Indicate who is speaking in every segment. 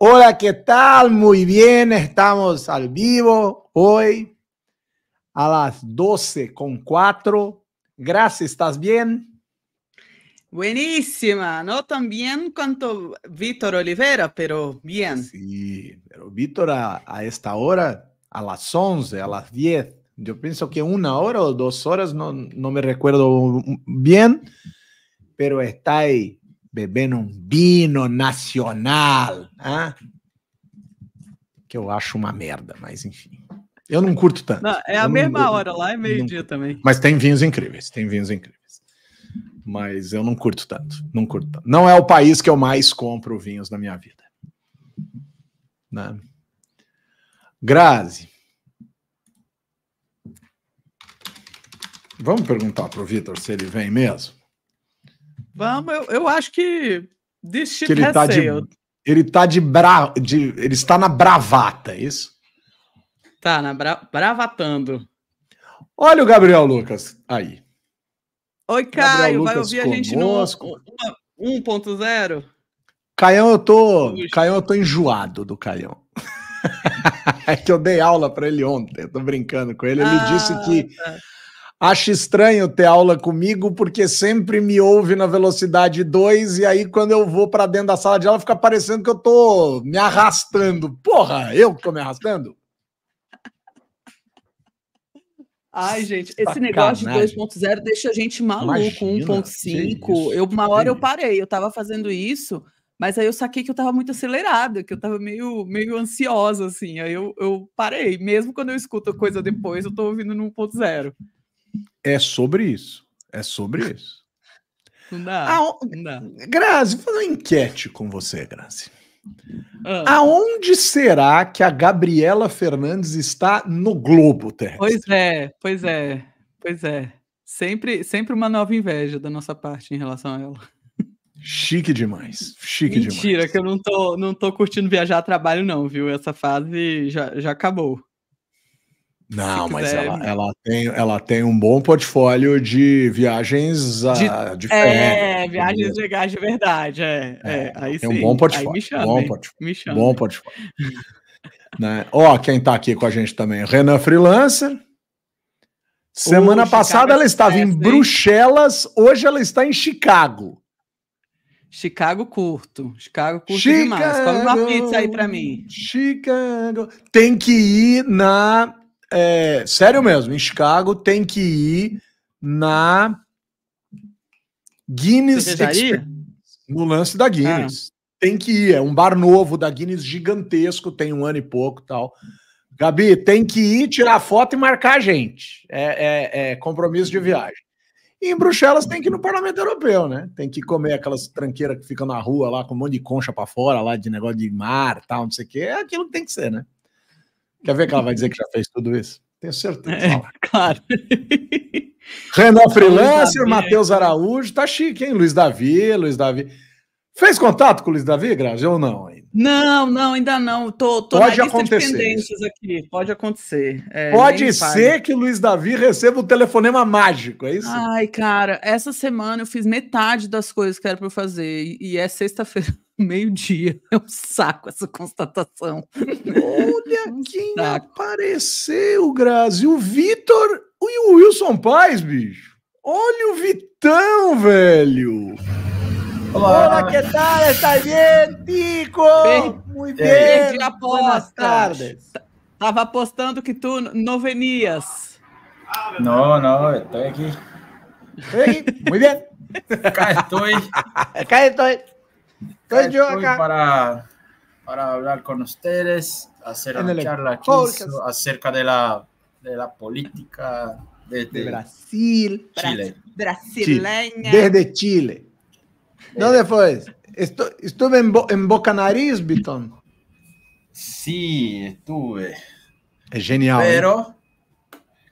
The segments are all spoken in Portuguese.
Speaker 1: Hola, ¿qué tal? Muy bien, estamos al vivo hoy a las 12 con 4.
Speaker 2: Gracias, ¿estás bien? Buenísima, no También bien cuanto Víctor Olivera, pero bien. Sí, pero Víctor a, esta hora,
Speaker 1: a las 11, a las 10, yo pienso que una hora o dos horas, no, no me recuerdo bien, pero está ahí bebendo um vino nacional, né? que eu acho uma merda, mas enfim. Eu não curto tanto. Não, é a eu mesma não, hora,
Speaker 2: lá é meio-dia também.
Speaker 1: Mas tem vinhos incríveis, tem vinhos incríveis. Mas eu não curto tanto, não curto tanto. Não é o país que eu mais compro vinhos na minha vida. Né? Grazi. Vamos perguntar para o Vitor se ele vem mesmo?
Speaker 2: Vamos, eu, eu acho que. This shit que ele tá de,
Speaker 1: Ele tá de, bra, de. Ele está na bravata, é isso?
Speaker 2: Tá, na bra, bravatando. Olha o Gabriel Lucas aí. Oi, Caio, vai ouvir a gente no 1.0?
Speaker 1: Caião, eu tô. Caião, eu tô enjoado do Caião. é que eu dei aula para ele ontem, eu tô brincando com ele. Ele ah, disse que. Tá acha estranho ter aula comigo, porque sempre me ouve na velocidade 2, e aí quando eu vou para dentro da sala de aula, fica parecendo que eu tô me arrastando. Porra, eu que tô me arrastando?
Speaker 2: Ai, gente, esse Sacanagem. negócio de 2.0 deixa a gente maluco, 1.5. Eu uma hora eu parei, eu tava fazendo isso, mas aí eu saquei que eu tava muito acelerada, que eu tava meio, meio ansiosa, assim. Aí eu, eu parei. Mesmo quando eu escuto a coisa depois, eu tô ouvindo no 1.0.
Speaker 1: É sobre isso. É sobre isso.
Speaker 2: Não dá. Não dá. Grazi, vou fazer uma
Speaker 1: enquete com
Speaker 2: você, Grazi. Ah.
Speaker 1: Aonde será que a Gabriela Fernandes está no globo terrestre?
Speaker 2: Pois é, pois é, pois é. Sempre, sempre uma nova inveja da nossa parte em relação a ela. Chique demais, chique Mentira, demais. Mentira, que eu não tô, não tô curtindo viajar a trabalho não, viu? Essa fase já, já acabou.
Speaker 1: Não, mas ela, ela, tem, ela tem um bom portfólio de viagens ah, de, a, de É, ferro,
Speaker 2: viagens de gás de verdade. É, é, é aí tem sim. um bom portfólio. Aí me chama, bom portfólio. Me chama. Bom
Speaker 1: portfólio. né? Ó, quem tá aqui com a gente também, Renan Freelancer. Semana passada ela é estava em Bruxelas, hoje ela está em Chicago. Chicago curto. Chicago curto Chicago, demais. Come uma pizza aí
Speaker 2: para mim. Chicago.
Speaker 1: Tem que ir na é, sério mesmo, em Chicago tem que ir na Guinness no lance da Guinness. Tem que ir, é um bar novo da Guinness gigantesco, tem um ano e pouco tal. Gabi, tem que ir tirar foto e marcar a gente. É, é, é compromisso de viagem. E em Bruxelas tem que ir no Parlamento Europeu, né? Tem que comer aquelas tranqueiras que ficam na rua lá com um monte de concha para fora, lá de negócio de mar tal, não sei o quê. É aquilo que tem que ser, né? Quer ver que ela vai dizer que já fez tudo isso? Tenho certeza. É, claro. Renan Freelancer, Matheus Araújo, tá chique, hein? Luiz Davi, Luiz Davi. Fez contato com o Luiz Davi, Grazi, ou não
Speaker 2: Não, não, ainda não. Tô, tô Pode acontecer. Pode acontecer. É, Pode ser faz.
Speaker 1: que o Luiz Davi receba um telefonema mágico, é isso?
Speaker 2: Ai, cara, essa semana eu fiz metade das coisas que era para fazer e é sexta-feira. meio-dia. É um saco essa constatação. Olha um quem saco.
Speaker 1: apareceu, Grazi. O Vitor e o Wilson Paz, bicho. Olha o Vitão, velho. Olá, Olá que tal, está
Speaker 2: gente? Bem, Muito bem. Perdi a aposta. Tava apostando que tu não venias. Não, não, estou aqui. Muito bem. Cá estou. Cá estou. Entonces
Speaker 3: yo acá... Para, para hablar con ustedes, hacer en una charla aquí acerca de la, de la política de, de
Speaker 2: Brasil, Chile. brasileña. Chile.
Speaker 1: Desde Chile. ¿Dónde eh. fue? Estu estuve en, Bo en Boca Nariz, Bitón.
Speaker 3: Sim, estuve. É genial. ¿eh? Pero...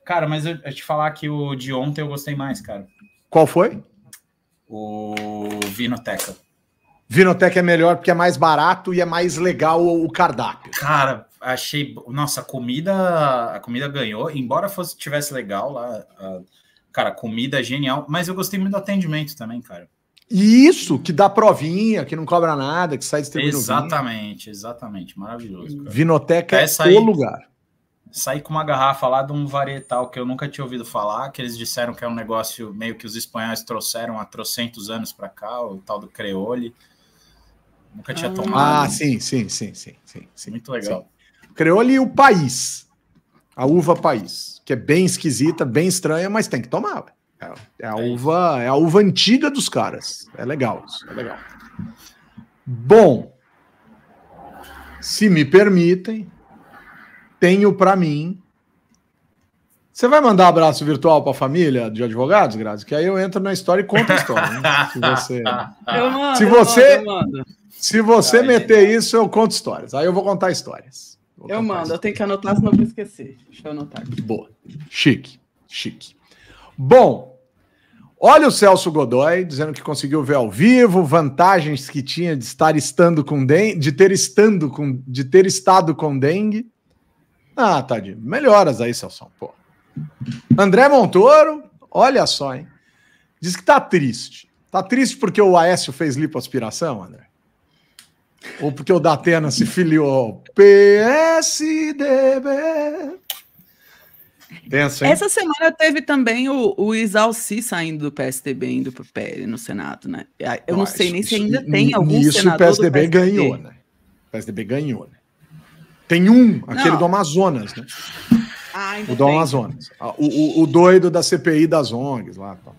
Speaker 3: Cara, mas eu, eu, te falar que o de ontem eu gostei mais, cara. Qual foi? O Vinoteca.
Speaker 1: Vinotec é melhor porque é mais barato e é mais legal o cardápio.
Speaker 3: Cara, achei. Nossa, a comida, a comida ganhou, embora fosse tivesse legal lá. A, cara, comida é genial, mas eu gostei muito do atendimento também, cara.
Speaker 1: Isso, que dá provinha, que não cobra nada,
Speaker 3: que sai distribuindo. Exatamente, vinho. exatamente. Maravilhoso. Cara. Vinoteca é o lugar. Saí com uma garrafa lá de um varietal que eu nunca tinha ouvido falar, que eles disseram que é um negócio meio que os espanhóis trouxeram há trocentos anos para cá, o tal do creole. Nunca tinha ah. tomado. Ah, sim,
Speaker 1: sim, sim, sim, sim. Muito legal. Criou Creole e o país. A uva país, que é bem esquisita, bem estranha, mas tem que tomar. É, é, a é uva, é a uva antiga dos caras. É legal isso, é legal. Bom, se me permitem, tenho para mim você vai mandar abraço virtual para a família de advogados, Grazi? Que aí eu entro na história e conto a história. Né? Se você, mando, se você, mando, Se você meter isso, eu conto histórias. Aí eu vou contar histórias.
Speaker 2: Vou eu mando, histórias. eu tenho que anotar, senão eu vou esquecer. Deixa eu anotar aqui.
Speaker 1: Boa. Chique, chique. Bom, olha o Celso Godoy dizendo que conseguiu ver ao vivo, vantagens que tinha de estar estando com dengue, de ter estando com, de ter estado com dengue. Ah, tadinho. Melhoras aí, Celso. Pô. André Montoro, olha só, hein? Diz que tá triste. Tá triste porque o Aécio fez lipoaspiração, André? Ou porque o Datena se filiou ao
Speaker 2: PSDB? Tenso, hein? Essa semana teve também o, o Isalci saindo do PSDB, indo pro PL no Senado, né? Ah, eu não sei nem se ainda tem algum isso senador. Isso o PSDB, PSDB, ganhou, né? O PSDB ganhou, né? Tem
Speaker 1: um, aquele não. do Amazonas, né?
Speaker 2: Ah, o dom tem.
Speaker 1: ONGs. Ah, o, o, o, doido da CPI das ONGs lá. Tá.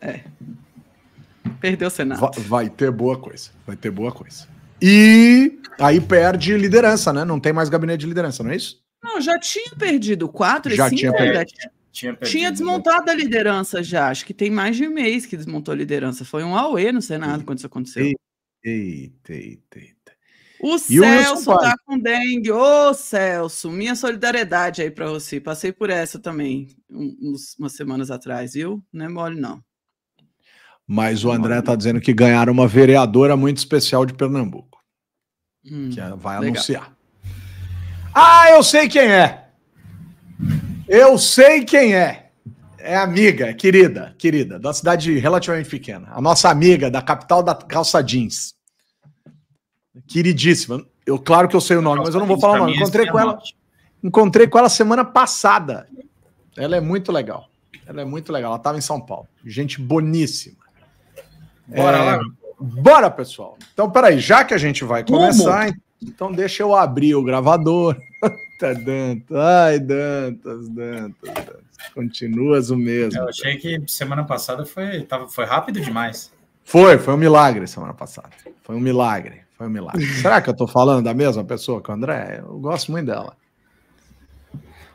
Speaker 1: É.
Speaker 2: Perdeu o Senado. Vai,
Speaker 1: vai, ter boa coisa. Vai ter boa coisa. E aí perde liderança, né? Não tem mais gabinete de liderança, não é isso?
Speaker 2: Não, já tinha perdido quatro já cinco. Tinha perdido. Tinha, tinha, desmontado a liderança já. Acho que tem mais de um mês que desmontou a liderança. Foi um auê no Senado eita, quando isso aconteceu. Eita, eita, eita. O e Celso tá com dengue. Ô, Celso, minha solidariedade aí para você. Passei por essa também uns, umas semanas atrás, viu? Não é mole, não.
Speaker 1: Mas o é André tá dizendo que ganharam uma vereadora muito especial de Pernambuco.
Speaker 2: Hum, que é, vai legal. anunciar.
Speaker 1: Ah, eu sei quem é! Eu sei quem é! É amiga, é querida, querida, da cidade relativamente pequena. A nossa amiga da capital da calça jeans. Queridíssima. Eu, claro que eu sei o nome, mas eu não vou falar o nome. Encontrei com é ela. Encontrei com ela semana passada. Ela é muito legal. Ela é muito legal. Ela estava em São Paulo. Gente boníssima. Bora é, lá. Bora, pessoal. Então, peraí, já que a gente vai começar, Como? então deixa eu abrir o gravador. Tá Ai, Dantas, tá, Dantas, tá, Dantas. Continuas o mesmo. Eu
Speaker 3: achei que semana passada foi, tava, foi rápido demais.
Speaker 1: Foi, foi um milagre semana passada. Foi um milagre. Foi um milagre. Será que eu estou falando da mesma pessoa que o André? Eu gosto muito dela.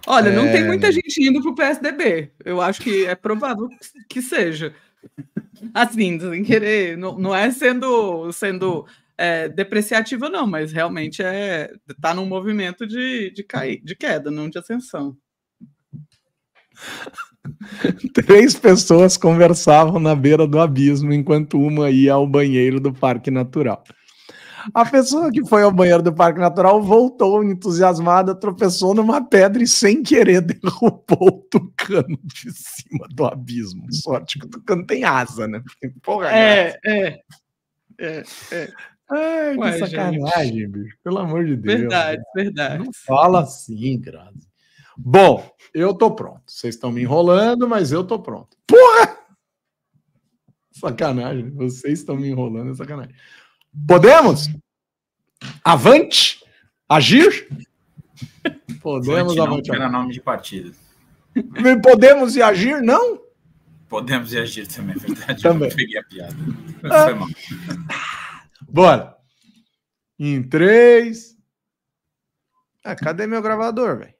Speaker 2: Olha, é... não tem é. muita gente indo pro PSDB. Eu acho que é provável que seja. Assim, sem querer. Não, não é sendo, sendo é, depreciativa, não, mas realmente é tá num movimento de, de, cair, de queda, não de ascensão.
Speaker 1: Três pessoas conversavam na beira do abismo enquanto uma ia ao banheiro do Parque Natural. A pessoa que foi ao banheiro do Parque Natural voltou entusiasmada, tropeçou numa pedra e, sem querer, derrubou o tucano de cima do abismo. Sorte que o tucano tem asa, né?
Speaker 3: Porra, é, é,
Speaker 2: é, é. Ai, que Ué, sacanagem,
Speaker 1: gente. bicho. Pelo amor de Deus. Verdade,
Speaker 2: cara. verdade. Não fala
Speaker 1: assim, Grazi. Bom, eu tô pronto. Vocês estão me enrolando, mas eu tô pronto. Porra! Sacanagem, vocês estão me enrolando, é sacanagem. Podemos? Avante? Agir?
Speaker 3: Podemos avante. Não, era nome de partido.
Speaker 1: Podemos e agir? Não?
Speaker 3: Podemos e agir também, é verdade. também. Eu peguei a piada. Ah. Foi mal.
Speaker 1: Bora. Em três. Ah, cadê meu gravador, velho?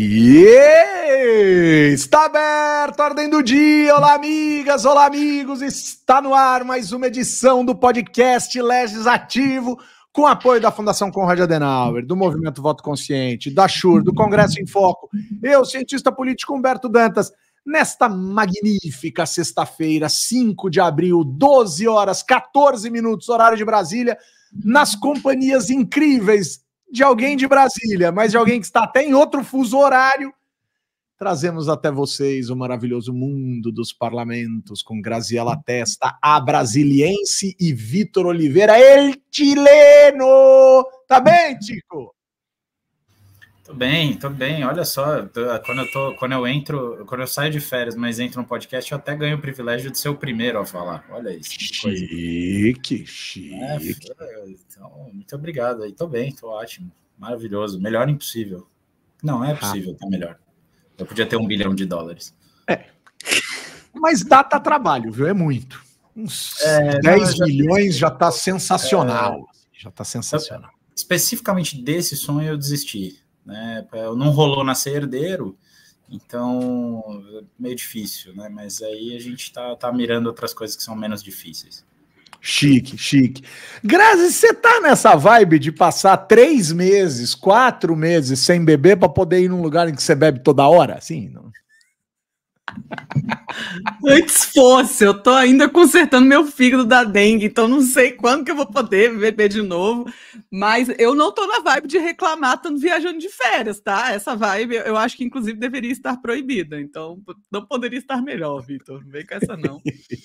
Speaker 1: Yeah! Está aberto a ordem do dia. Olá, amigas, olá, amigos. Está no ar mais uma edição do podcast Legislativo, com apoio da Fundação Conrad Adenauer, do Movimento Voto Consciente, da Shur, do Congresso em Foco. Eu, cientista político Humberto Dantas, nesta magnífica sexta-feira, 5 de abril, 12 horas, 14 minutos, horário de Brasília, nas companhias incríveis de alguém de Brasília, mas de alguém que está até em outro fuso horário. Trazemos até vocês o maravilhoso mundo dos parlamentos com Graziela Testa, a brasiliense e Vitor Oliveira, el chileno. Tá bem, Tico?
Speaker 3: Tô bem, tô bem. Olha só, quando eu tô, quando eu entro, quando eu saio de férias, mas entro no podcast, eu até ganho o privilégio de ser o primeiro a falar. Olha isso. Chique, chique. É, então, muito obrigado. Aí tô bem, tô ótimo, maravilhoso. Melhor impossível.
Speaker 1: Não é possível,
Speaker 3: tá melhor. Eu podia ter um bilhão de dólares.
Speaker 1: É. Mas dá trabalho, viu? É muito. Uns é, 10 não, milhões já, tá é. assim, já tá
Speaker 3: sensacional. É... Já tá sensacional. Especificamente desse sonho eu desisti né? Não rolou nascer herdeiro, então meio difícil, né? Mas aí a gente tá, tá mirando outras coisas que são menos difíceis.
Speaker 1: Chique, chique. Grazi, você tá nessa vibe de passar três meses, quatro meses sem beber para poder ir num lugar em que você bebe toda hora? sim não?
Speaker 2: Antes fosse, eu tô ainda consertando meu fígado da dengue, então não sei quando que eu vou poder beber de novo. Mas eu não tô na vibe de reclamar tanto viajando de férias, tá? Essa vibe eu acho que inclusive deveria estar proibida, então não poderia estar melhor, Vitor. Não vem com essa, não.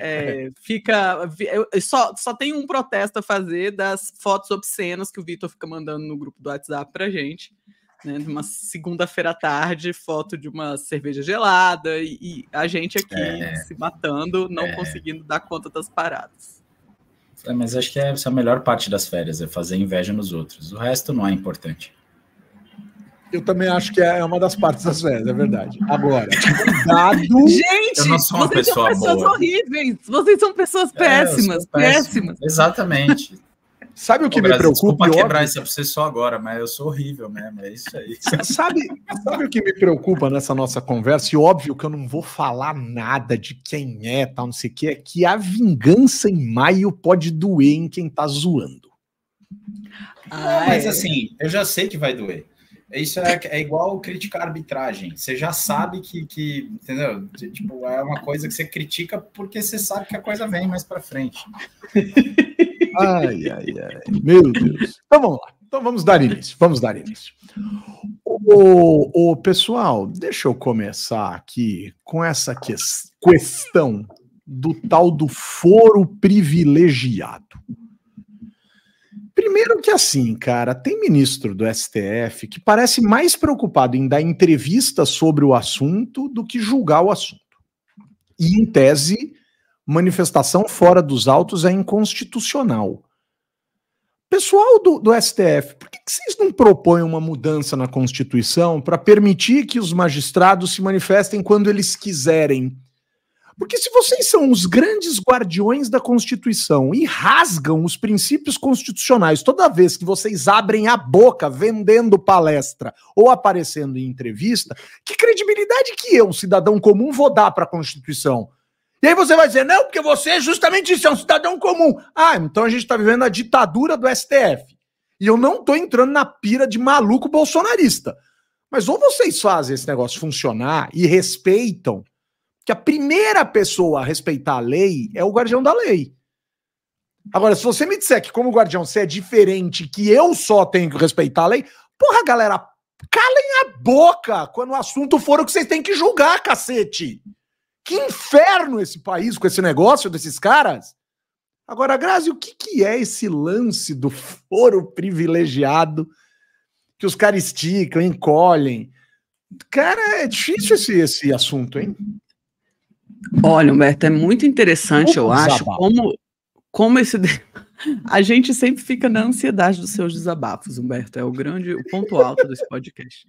Speaker 2: É, fica. Eu, só, só tem um protesto a fazer das fotos obscenas que o Vitor fica mandando no grupo do WhatsApp pra gente né, numa segunda-feira à tarde, foto de uma cerveja gelada e, e a gente aqui é, se matando, não é. conseguindo dar conta das paradas.
Speaker 3: É, mas acho que essa é a melhor parte das férias, é fazer inveja nos outros. O resto não é importante. Eu também acho que é, é uma das partes das férias, é verdade. Agora, cuidado. Gente, eu não sou uma vocês pessoa são pessoas boa.
Speaker 2: horríveis. Vocês são pessoas é, péssimas, péssimas. péssimas.
Speaker 3: Exatamente. Sabe o que Ô, me Brasil, preocupa? Desculpa quebrar isso pra você só agora, mas eu sou horrível mesmo, é isso aí.
Speaker 1: Sabe, sabe o que me preocupa nessa nossa conversa? E óbvio que eu não vou falar nada de quem é, tal, não sei o que, é que a vingança em maio pode doer em quem tá zoando.
Speaker 3: Ah, mas é. assim, eu já sei que vai doer. Isso é, é igual criticar a arbitragem. Você já sabe que, que entendeu? Tipo, é uma coisa que você critica porque você sabe que a coisa vem mais para frente.
Speaker 1: Ai, ai, ai. Meu Deus. Então vamos lá. Então vamos dar início. Vamos dar início. O, o pessoal, deixa eu começar aqui com essa que, questão do tal do foro privilegiado. Primeiro que assim, cara, tem ministro do STF que parece mais preocupado em dar entrevista sobre o assunto do que julgar o assunto. E em tese, manifestação fora dos autos é inconstitucional. Pessoal do, do STF, por que, que, vocês não propõem uma mudança na Constituição para permitir que os magistrados se manifestem quando eles quiserem? Porque se vocês são os grandes guardiões da Constituição e rasgam os princípios constitucionais toda vez que vocês abrem a boca vendendo palestra ou aparecendo em entrevista, que credibilidade que eu, cidadão comum, vou dar para a Constituição? E aí você vai dizer, não, porque você é justamente isso, é um cidadão comum. Ah, então a gente está vivendo a ditadura do STF. E eu não estou entrando na pira de maluco bolsonarista. Mas ou vocês fazem esse negócio funcionar e respeitam, que a primeira pessoa a respeitar a lei é o guardião da lei. Agora, se você me disser que, como guardião, você é diferente, que eu só tenho que respeitar a lei, porra, galera, calem a boca quando o assunto for o que vocês têm que julgar, cacete. Que inferno esse país com esse negócio desses caras! Agora, Grazi, o que, que é esse lance do foro privilegiado que os caras esticam, encolhem? Cara, é difícil esse, esse
Speaker 2: assunto, hein? Olha, Humberto, é muito interessante, Opa, eu acho, como, como esse. A gente sempre fica na ansiedade dos seus desabafos, Humberto. É o grande o ponto alto desse podcast.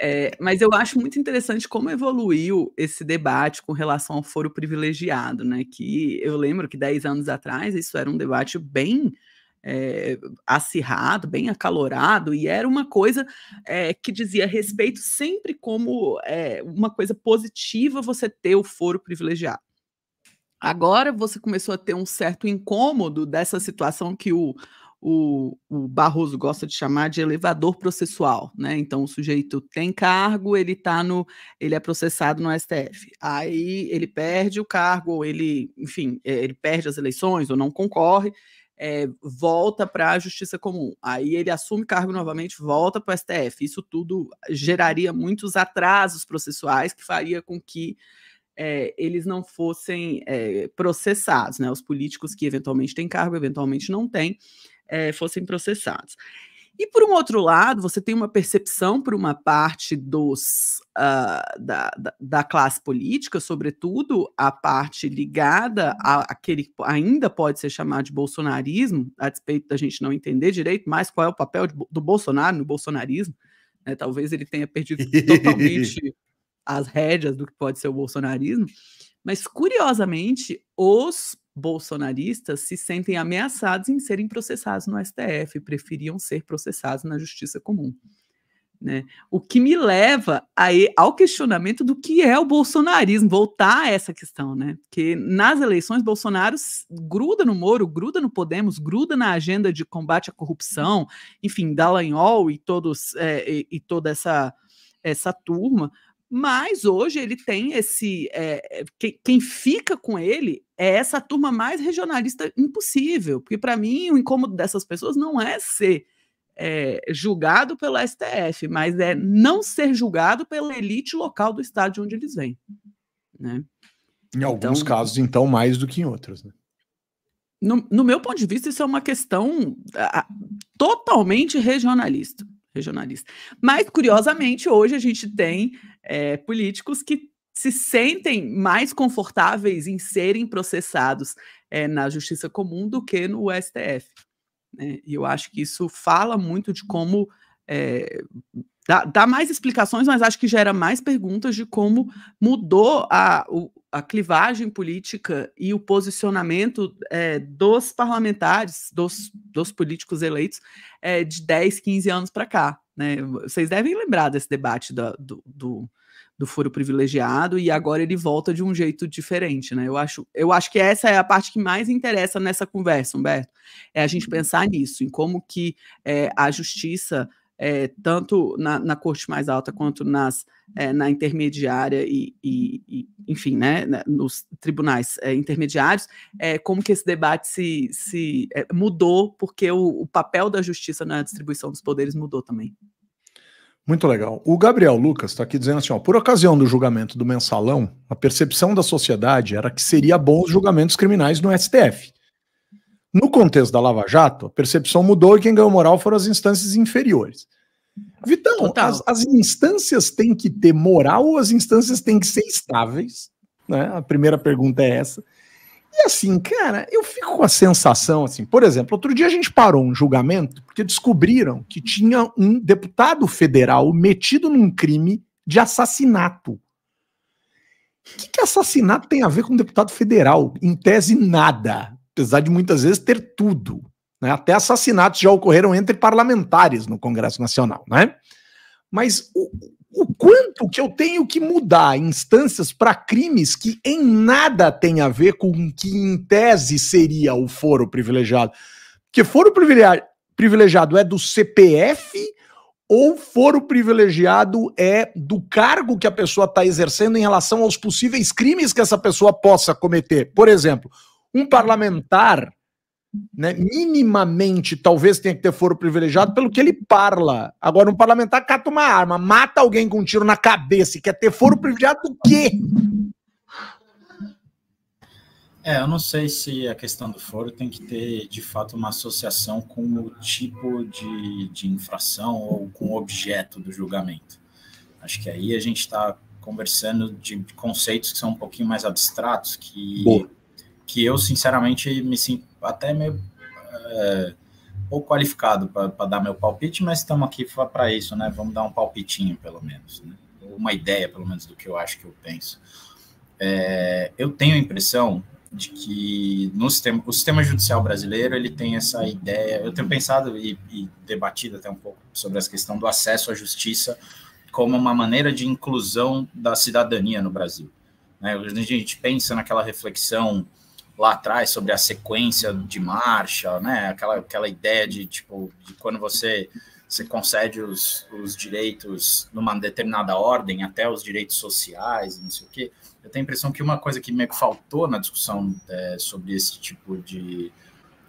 Speaker 2: É, mas eu acho muito interessante como evoluiu esse debate com relação ao foro privilegiado, né? Que eu lembro que 10 anos atrás isso era um debate bem é, acirrado, bem acalorado, e era uma coisa é, que dizia respeito sempre como é, uma coisa positiva você ter o foro privilegiado. Agora você começou a ter um certo incômodo dessa situação que o o, o, Barroso gosta de chamar de elevador processual, né? Então o sujeito tem cargo, ele tá no, ele é processado no STF. Aí ele perde o cargo, ou ele, enfim, é, ele perde as eleições ou não concorre, é, volta para a Justiça Comum. Aí ele assume cargo novamente, volta para o STF. Isso tudo geraria muitos atrasos processuais que faria com que é, eles não fossem é, processados, né? Os políticos que eventualmente têm cargo, eventualmente não têm é, fossem processados. E por um outro lado, você tem uma percepção por uma parte dos uh, da, da, da, classe política, sobretudo a parte ligada àquele que ainda pode ser chamado de bolsonarismo, a despeito da gente não entender direito mais qual é o papel de, do Bolsonaro no bolsonarismo. Né? Talvez ele tenha perdido totalmente as rédeas do que pode ser o bolsonarismo. Mas, curiosamente, os bolsonaristas se sentem ameaçados em serem processados no STF, preferiam ser processados na justiça comum. Né? O que me leva aí ao questionamento do que é o bolsonarismo, voltar a essa questão, né? Porque nas eleições, Bolsonaro gruda no Moro, gruda no Podemos, gruda na agenda de combate à corrupção, enfim, Dallagnol e, todos, é, e, e toda essa, essa turma, mas hoje ele tem esse. É, que, quem fica com ele é essa turma mais regionalista impossível. Porque, para mim, o incômodo dessas pessoas não é ser é, julgado pelo STF, mas é não ser julgado pela elite local do estado de onde eles vêm. Né?
Speaker 1: Em então alguns então, casos, então, mais do que em outros. Né?
Speaker 2: No, no meu ponto de vista, isso é uma questão a, totalmente regionalista regionalista. Mas, curiosamente, hoje a gente tem é, políticos que se sentem mais confortáveis em serem processados é, na justiça comum do que no STF. Né? E eu acho que isso fala muito de como é, Dá, dá, mais explicações, mas acho que gera mais perguntas de como mudou a, o, a clivagem política e o posicionamento é, dos parlamentares, dos, dos políticos eleitos, é, de 10, 15 anos para cá. Né? Vocês devem lembrar desse debate da, do, do, do, foro privilegiado, e agora ele volta de um jeito diferente. Né? Eu, acho, eu acho que essa é a parte que mais interessa nessa conversa, Humberto. É a gente uhum. pensar nisso, em como que é, a justiça é, tanto na, na, corte mais alta quanto nas, é, na intermediária e, e, e, enfim, né, nos tribunais é, intermediários, como que esse debate se, se mudou, porque o, o, papel da justiça na distribuição dos poderes mudou também.
Speaker 1: Muito legal. O Gabriel Lucas está aqui dizendo assim: ó, por ocasião do julgamento do mensalão, a percepção da sociedade era que seria bom os julgamentos criminais no STF. No contexto da Lava Jato, a percepção mudou e quem ganhou moral foram as instâncias inferiores. Vitão, as, as, instâncias têm que ter moral ou as instâncias têm que ser estáveis? Né? A primeira pergunta é essa. E assim, cara, eu fico com a sensação assim, por exemplo, outro dia a gente parou um julgamento porque descobriram que tinha um deputado federal metido num crime de assassinato. O que, que assassinato tem a ver com deputado federal? Em tese, nada apesar de muitas vezes ter tudo. Né? Até assassinatos já ocorreram entre parlamentares no Congresso Nacional, né? Mas o, o quanto que eu tenho que mudar instâncias para crimes que em nada tem a ver com o que em tese seria o foro privilegiado. Porque foro privilegiado é do CPF ou foro privilegiado é do cargo que a pessoa está exercendo em relação aos possíveis crimes que essa pessoa possa cometer. Por exemplo, um parlamentar, né, minimamente, talvez tenha que ter foro privilegiado pelo que ele parla. Agora, um parlamentar cata uma arma, mata alguém com um tiro na cabeça e quer ter foro privilegiado do quê?
Speaker 3: É, eu não sei se a questão do foro tem que ter, de fato, uma associação com o tipo de, de infração ou com o objeto do julgamento. Acho que aí a gente está conversando de conceitos que são um pouquinho mais abstratos, que Boa que eu, sinceramente, me sinto até meio é, pouco qualificado para dar meu palpite, mas estamos aqui para isso, né? Vamos dar um palpitinho, pelo menos, né? uma ideia, pelo menos, do que eu acho que eu penso. É, eu tenho a impressão de que no sistema, o sistema judicial brasileiro ele tem essa ideia. Eu tenho pensado e, e debatido até um pouco sobre essa questão do acesso à justiça como uma maneira de inclusão da cidadania no Brasil. Né? A gente pensa naquela reflexão lá atrás sobre a sequência de marcha, né? Aquela, aquela ideia de tipo de quando você você concede os, os direitos numa determinada ordem, até os direitos sociais, não sei o quê. Eu tenho a impressão que uma coisa que meio que faltou na discussão é, sobre esse tipo de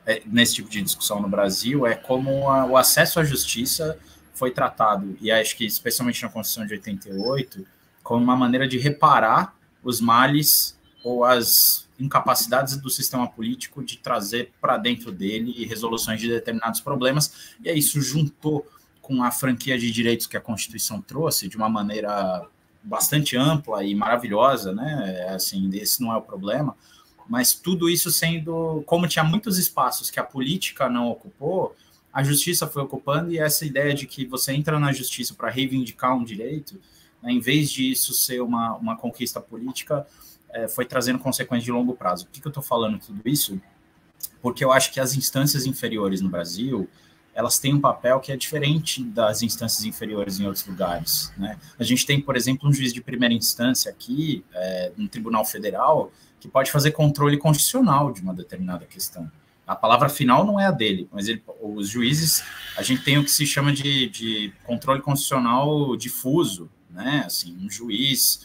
Speaker 3: é, nesse tipo de discussão no Brasil é como a, o acesso à justiça foi tratado e acho que especialmente na Constituição de 88 como uma maneira de reparar os males ou as incapacidades do sistema político de trazer para dentro dele resoluções de determinados problemas. E aí isso juntou com a franquia de direitos que a Constituição trouxe de uma maneira bastante ampla e maravilhosa, né? Assim, esse não é o problema, mas tudo isso sendo como tinha muitos espaços que a política não ocupou, a justiça foi ocupando e essa ideia de que você entra na justiça para reivindicar um direito, né, em vez de isso ser uma, uma conquista política, é, foi trazendo consequências de longo prazo. Por que, que eu estou falando tudo isso? Porque eu acho que as instâncias inferiores no Brasil, elas têm um papel que é diferente das instâncias inferiores em outros lugares. Né? A gente tem, por exemplo, um juiz de primeira instância aqui, é, um tribunal federal, que pode fazer controle constitucional de uma determinada questão. A palavra final não é a dele, mas ele, os juízes, a gente tem o que se chama de, de controle constitucional difuso, né? Assim, um juiz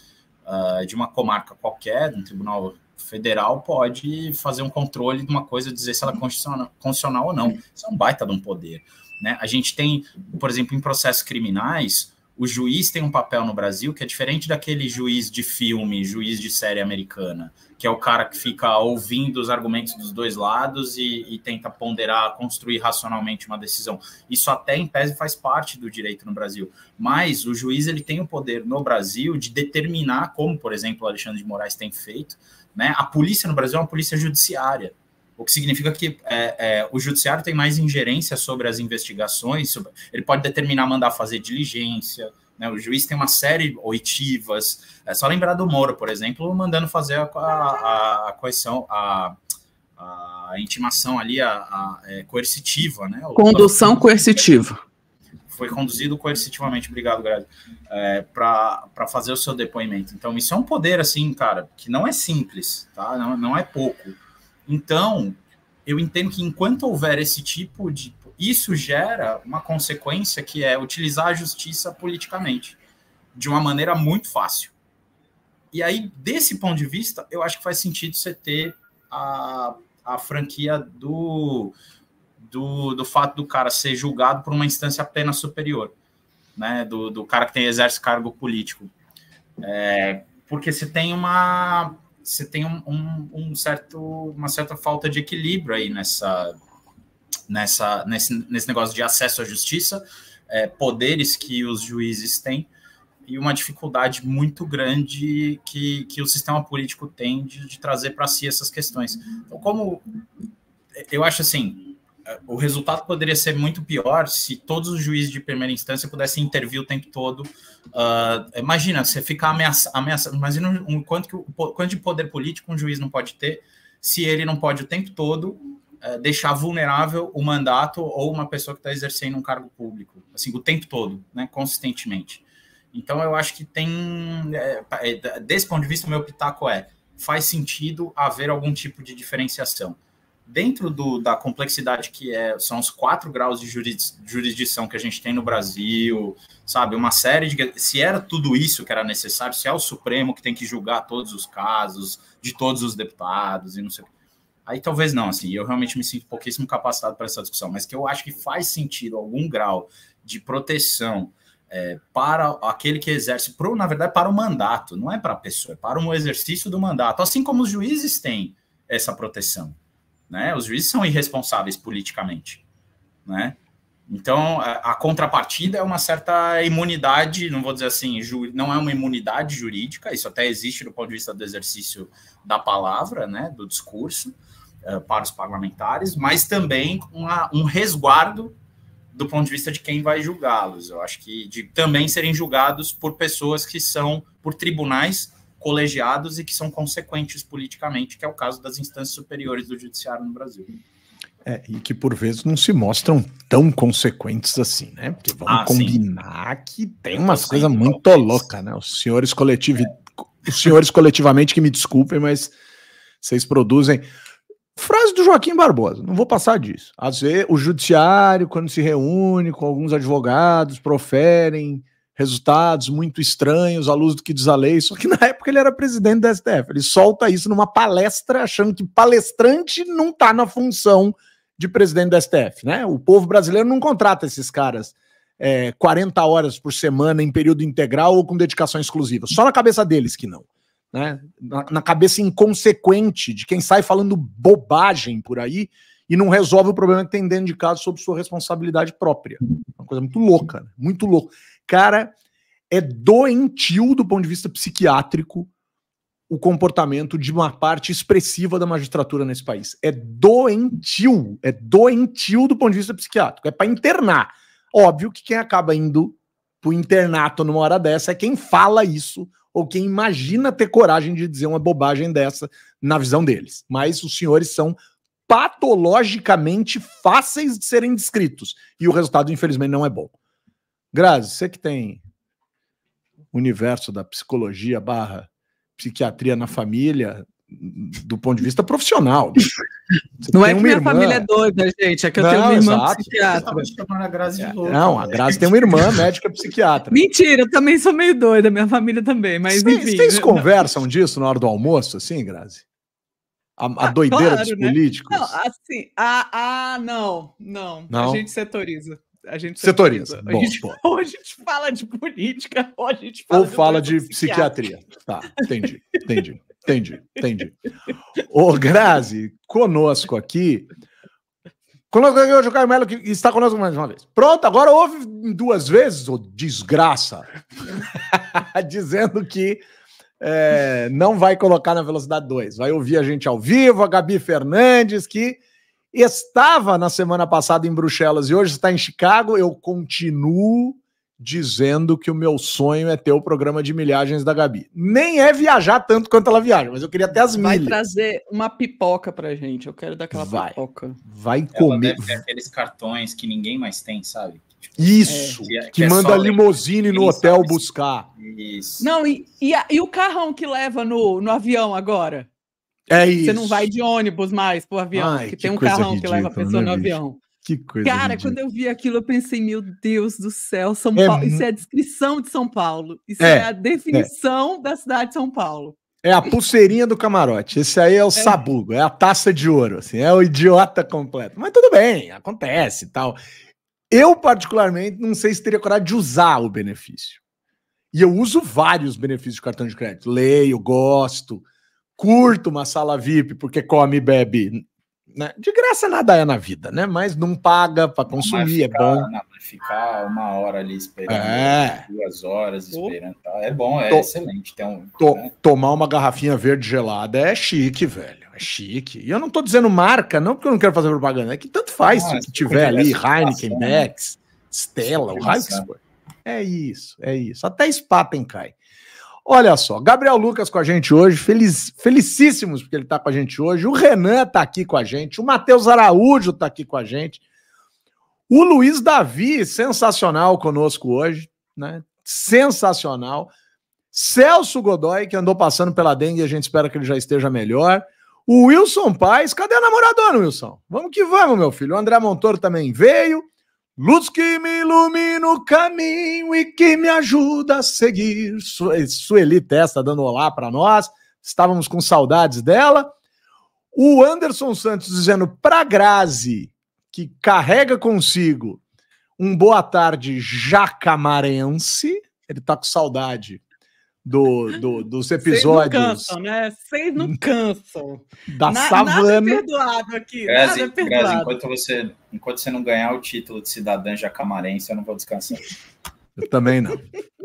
Speaker 3: uh, de uma comarca qualquer, de um tribunal federal, pode fazer um controle de uma coisa, dizer se ela é constitucional, constitucional ou não. Isso é um baita de um poder. Né? A gente tem, por exemplo, em processos criminais, o juiz tem um papel no Brasil que é diferente daquele juiz de filme, juiz de série americana, que é o cara que fica ouvindo os argumentos dos dois lados e, e tenta ponderar, construir racionalmente uma decisão. Isso até em tese faz parte do direito no Brasil, mas o juiz ele tem o poder no Brasil de determinar, como por exemplo o Alexandre de Moraes tem feito, né? A polícia no Brasil é uma polícia judiciária. O que significa que é, é, o judiciário tem mais ingerência sobre as investigações, sobre, ele pode determinar mandar fazer diligência, né, o juiz tem uma série oitivas. É só lembrar do Moro, por exemplo, mandando fazer a, a, a coerção, a, a intimação ali, a, a é, coercitiva, né? Condução
Speaker 2: coercitiva.
Speaker 3: Foi conduzido coercitivamente, obrigado, Grazi, é, para fazer o seu depoimento. Então, isso é um poder, assim, cara, que não é simples, tá? Não, não é pouco. Então, eu entendo que enquanto houver esse tipo de. Isso gera uma consequência que é utilizar a justiça politicamente, de uma maneira muito fácil. E aí, desse ponto de vista, eu acho que faz sentido você ter a, a franquia do, do, do fato do cara ser julgado por uma instância apenas superior, né? Do, do cara que tem exerce cargo político. É, porque você tem uma você tem um, um, um, certo, uma certa falta de equilíbrio aí nessa, nessa, nesse, nesse negócio de acesso à justiça, é, poderes que os juízes têm e uma dificuldade muito grande que, que o sistema político tem de, de trazer para si essas questões. Então, como eu acho assim, o resultado poderia ser muito pior se todos os juízes de primeira instância pudessem intervir o tempo todo. Uh, imagina, você ficar ameaçando, ameaça, imagina um, quanto, que, quanto de poder político um juiz não pode ter se ele não pode o tempo todo uh, deixar vulnerável o mandato ou uma pessoa que está exercendo um cargo público, assim, o tempo todo, né, consistentemente. Então, eu acho que tem, é, desse ponto de vista, meu pitaco é, faz sentido haver algum tipo de diferenciação dentro do, da complexidade que é, são os quatro graus de jurisdição que a gente tem no Brasil, sabe? Uma série de. Se era tudo isso que era necessário, se é o Supremo que tem que julgar todos os casos de todos os deputados e não sei o que. Aí talvez não, assim, eu realmente me sinto pouquíssimo capacitado para essa discussão, mas que eu acho que faz sentido algum grau de proteção é, para aquele que exerce, pro, na verdade, para o mandato, não é para a pessoa, é para o um exercício do mandato, assim como os juízes têm essa proteção. Né? Os juízes são irresponsáveis politicamente. Né? Então, a, contrapartida é uma certa imunidade, não vou dizer assim, não é uma imunidade jurídica, isso até existe do ponto de vista do exercício da palavra, né, do discurso, eh, para os parlamentares, mas também uma, um resguardo do ponto de vista de quem vai julgá-los. Eu acho que de também serem julgados por pessoas que são, por tribunais colegiados e que são consequentes politicamente, que é o caso das instâncias superiores do judiciário no Brasil.
Speaker 1: É, e que por vezes não se mostram tão consequentes assim, né? Porque vamos ah, combinar sim. que tem umas coisas muito loucas, né? Os senhores, coletiv... É. Os senhores coletivamente que me desculpem, mas vocês produzem. Frase do Joaquim Barbosa, não vou passar disso. Às vezes o judiciário, quando se reúne com alguns advogados, proferem resultados muito estranhos à luz do que diz a lei. Só que na época ele era presidente da STF. Ele solta isso numa palestra, achando que palestrante não está na função de presidente da STF. Né? O povo brasileiro não contrata esses caras é, 40 horas por semana em período integral ou com dedicação exclusiva. Só na cabeça deles que não. Né? Na, na cabeça inconsequente de quem sai falando bobagem por aí e não resolve o problema que tem dentro de casa sob sua responsabilidade própria. Uma coisa muito louca, né? muito louca. Cara, é doentio do ponto de vista psiquiátrico o comportamento de uma parte expressiva da magistratura nesse país. É doentio, é doentio do ponto de vista psiquiátrico, é para internar. Óbvio que quem acaba indo pro internato numa hora dessa é quem fala isso ou quem imagina ter coragem de dizer uma bobagem dessa na visão deles. Mas os senhores são patologicamente fáceis de serem descritos e o resultado infelizmente não é bom. Grazi, você que tem universo da psicologia barra psiquiatria na família, do ponto de vista profissional. Né? Você não é que minha irmã. família é
Speaker 3: doida, gente, é que eu não, tenho uma irmã exato. psiquiatra. A Grazi de é, louca, não, a né? Grazi
Speaker 1: tem uma irmã médica psiquiatra. Mentira, eu também sou meio doida, minha família também, mas enfim. Vocês conversam disso na hora do almoço, assim, Grazi? A, a ah, doideira claro, dos políticos?
Speaker 2: Né? Não, assim, ah, ah, não, não, não, a gente setoriza a gente tá setoriza. Bom, a gente, bom. Ou a gente fala de política, ou a gente fala ou de fala de psiquiatria.
Speaker 1: Tá, entendi, entendi, entendi, entendi. Ô Grazi, conosco aqui. Conosco aqui hoje o Caio que está conosco mais uma vez. Pronto, agora houve duas vezes, ô desgraça, dizendo que é, não vai colocar na velocidade 2. Vai ouvir a gente ao vivo, a Gabi Fernandes, que Estava na semana passada em Bruxelas e hoje está em Chicago. Eu continuo dizendo que o meu sonho é ter o programa de milhagens da Gabi. Nem é viajar
Speaker 2: tanto quanto ela viaja, mas eu queria até as milhas. Vai trazer uma pipoca pra gente, eu quero daquela vai, pipoca. Vai comer.
Speaker 3: aqueles cartões que ninguém mais tem, sabe?
Speaker 2: Isso,
Speaker 3: é, que,
Speaker 1: que, que é manda limousine no hotel buscar.
Speaker 3: Isso.
Speaker 2: Não, e, e, a, e, o carrão que leva no, no avião agora? É isso. Você não vai de ônibus mais pro avião, Ai, que tem um carrão ridícula, que leva a pessoa né, no avião.
Speaker 1: Que coisa. Cara, ridícula.
Speaker 2: quando eu vi aquilo, eu pensei, meu Deus do céu, São é, Paulo. Isso é a descrição de São Paulo. Isso é, é a definição é. da cidade de São Paulo.
Speaker 1: É a pulseirinha do camarote. Esse aí é o é. sabugo, é a taça de ouro, assim, é o idiota completo. Mas tudo bem, acontece e tal. Eu, particularmente, não sei se teria coragem de usar o benefício. E eu uso vários benefícios de cartão de crédito. Leio, gosto, curto uma sala VIP porque come e bebe. Né? De graça nada é na vida, né? Mas não paga para consumir, ficar, é bom. Não,
Speaker 3: ficar uma hora ali esperando, é. duas horas esperando. Tá? É bom, é to, excelente. Tem um,
Speaker 1: to, né? Tomar uma garrafinha verde gelada é chique, velho. É chique. E eu não tô dizendo marca, não porque eu não quero fazer propaganda, é que tanto faz não, se é tiver ali, Heineken, Max, né? Stella, o raio que É isso, é isso. Até spa tem cai. Olha só, Gabriel Lucas com a gente hoje, feliz, felicíssimos porque ele está com a gente hoje. O Renan está aqui com a gente, o Matheus Araújo está aqui com a gente. O Luiz Davi, sensacional conosco hoje, né? Sensacional. Celso Godoy, que andou passando pela dengue, a gente espera que ele já esteja melhor. O Wilson Paz, cadê a namoradona, Wilson? Vamos que vamos, meu filho. O André Montoro também veio. Luz que me ilumina o caminho e que me ajuda a seguir. Eh, Sueli Testa dando olá para nós. Estávamos com saudades dela. O Anderson Santos dizendo para Grazi, que carrega consigo um boa tarde jacamarense. Ele está com saudade do, do, dos episódios.
Speaker 2: Vocês não cansam, né? Vocês não cansam. Da Na, Nada é perdoado aqui. Grazi, nada é perdoado. Grazi, enquanto,
Speaker 3: você, enquanto você não ganhar o título de cidadã jacamarense, eu não vou descansar.
Speaker 1: Eu também não.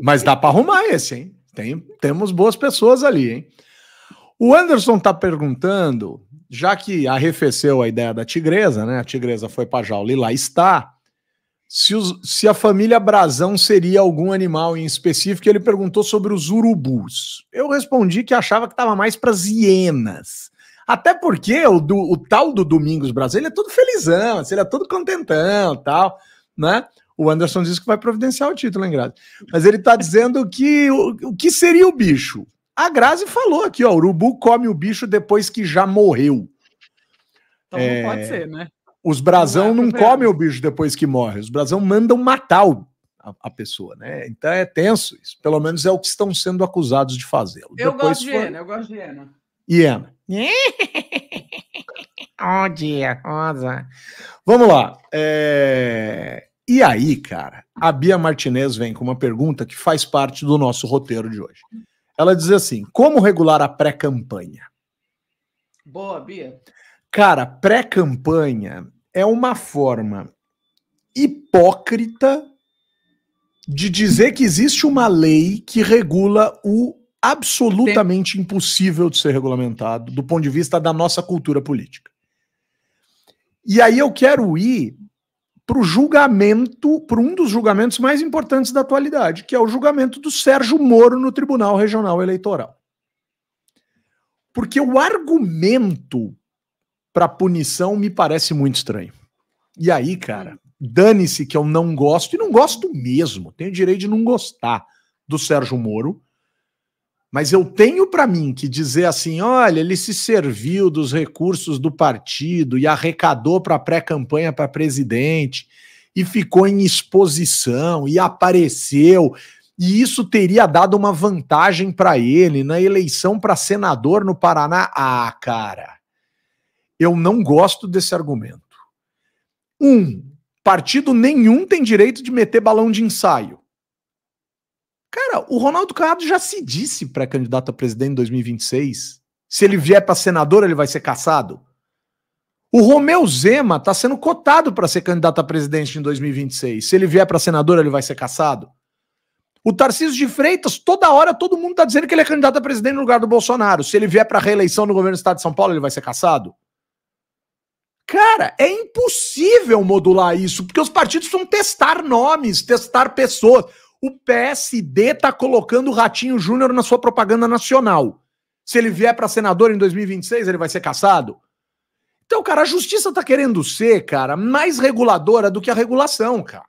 Speaker 1: Mas dá para arrumar esse, hein? Tem, temos boas pessoas ali, hein? O Anderson está perguntando, já que arrefeceu a ideia da tigresa, né? A tigresa foi para a jaula e lá está se, os, se a família Brasão seria algum animal em específico, ele perguntou sobre os urubus. Eu respondi que achava que estava mais para as hienas. Até porque o, do, o tal do Domingos Brasil, ele é todo felizão, assim, ele é todo contentão tal, né? O Anderson diz que vai providenciar o título, hein, Grazi? Mas ele está dizendo que o, o que seria o bicho? A Grazi falou aqui, ó, o urubu come o bicho depois que já morreu. Então é... não pode ser, né? Os brasão não, é não comem o bicho depois que morre, os brasão mandam matar o, a, a, pessoa, né? Então é tenso isso. Pelo menos é o que estão sendo acusados de fazê-lo. Eu, gosto de Iena,
Speaker 2: eu gosto de Iena.
Speaker 1: Iena. oh, dia, rosa. Vamos lá. É... E aí, cara, a Bia Martinez vem com uma pergunta que faz parte do nosso roteiro de hoje. Ela diz assim: como regular a pré-campanha?
Speaker 2: Boa, Bia.
Speaker 1: Cara, pré-campanha é uma forma hipócrita de dizer que existe uma lei que regula o absolutamente impossível de ser regulamentado do ponto de vista da nossa cultura política. E aí eu quero ir para o julgamento, para um dos julgamentos mais importantes da atualidade, que é o julgamento do Sérgio Moro no Tribunal Regional Eleitoral. Porque o argumento para punição me parece muito estranho. E aí, cara, dane-se que eu não gosto, e não gosto mesmo, tenho direito de não gostar do Sérgio Moro, mas eu tenho para mim que dizer assim: olha, ele se serviu dos recursos do partido e arrecadou para pré-campanha para presidente, e ficou em exposição e apareceu. E isso teria dado uma vantagem para ele na eleição para senador no Paraná. Ah, cara. Eu não gosto desse argumento. Um, partido nenhum tem direito de meter balão de ensaio. Cara, o Ronaldo Caiado já se disse para candidato a presidente em 2026. Se ele vier para senador, ele vai ser caçado. O Romeu Zema está sendo cotado para ser candidato a presidente em 2026. Se ele vier para senador, ele vai ser caçado. O Tarcísio de Freitas, toda hora todo mundo está dizendo que ele é candidato a presidente no lugar do Bolsonaro. Se ele vier para reeleição no governo do estado de São Paulo, ele vai ser caçado. Cara, é impossível modular isso, porque os partidos vão testar nomes, testar pessoas. O PSD tá colocando o Ratinho Júnior na sua propaganda nacional. Se ele vier para senador em 2026, ele vai ser caçado? Então, cara, a justiça tá querendo ser, cara, mais reguladora do que a regulação, cara.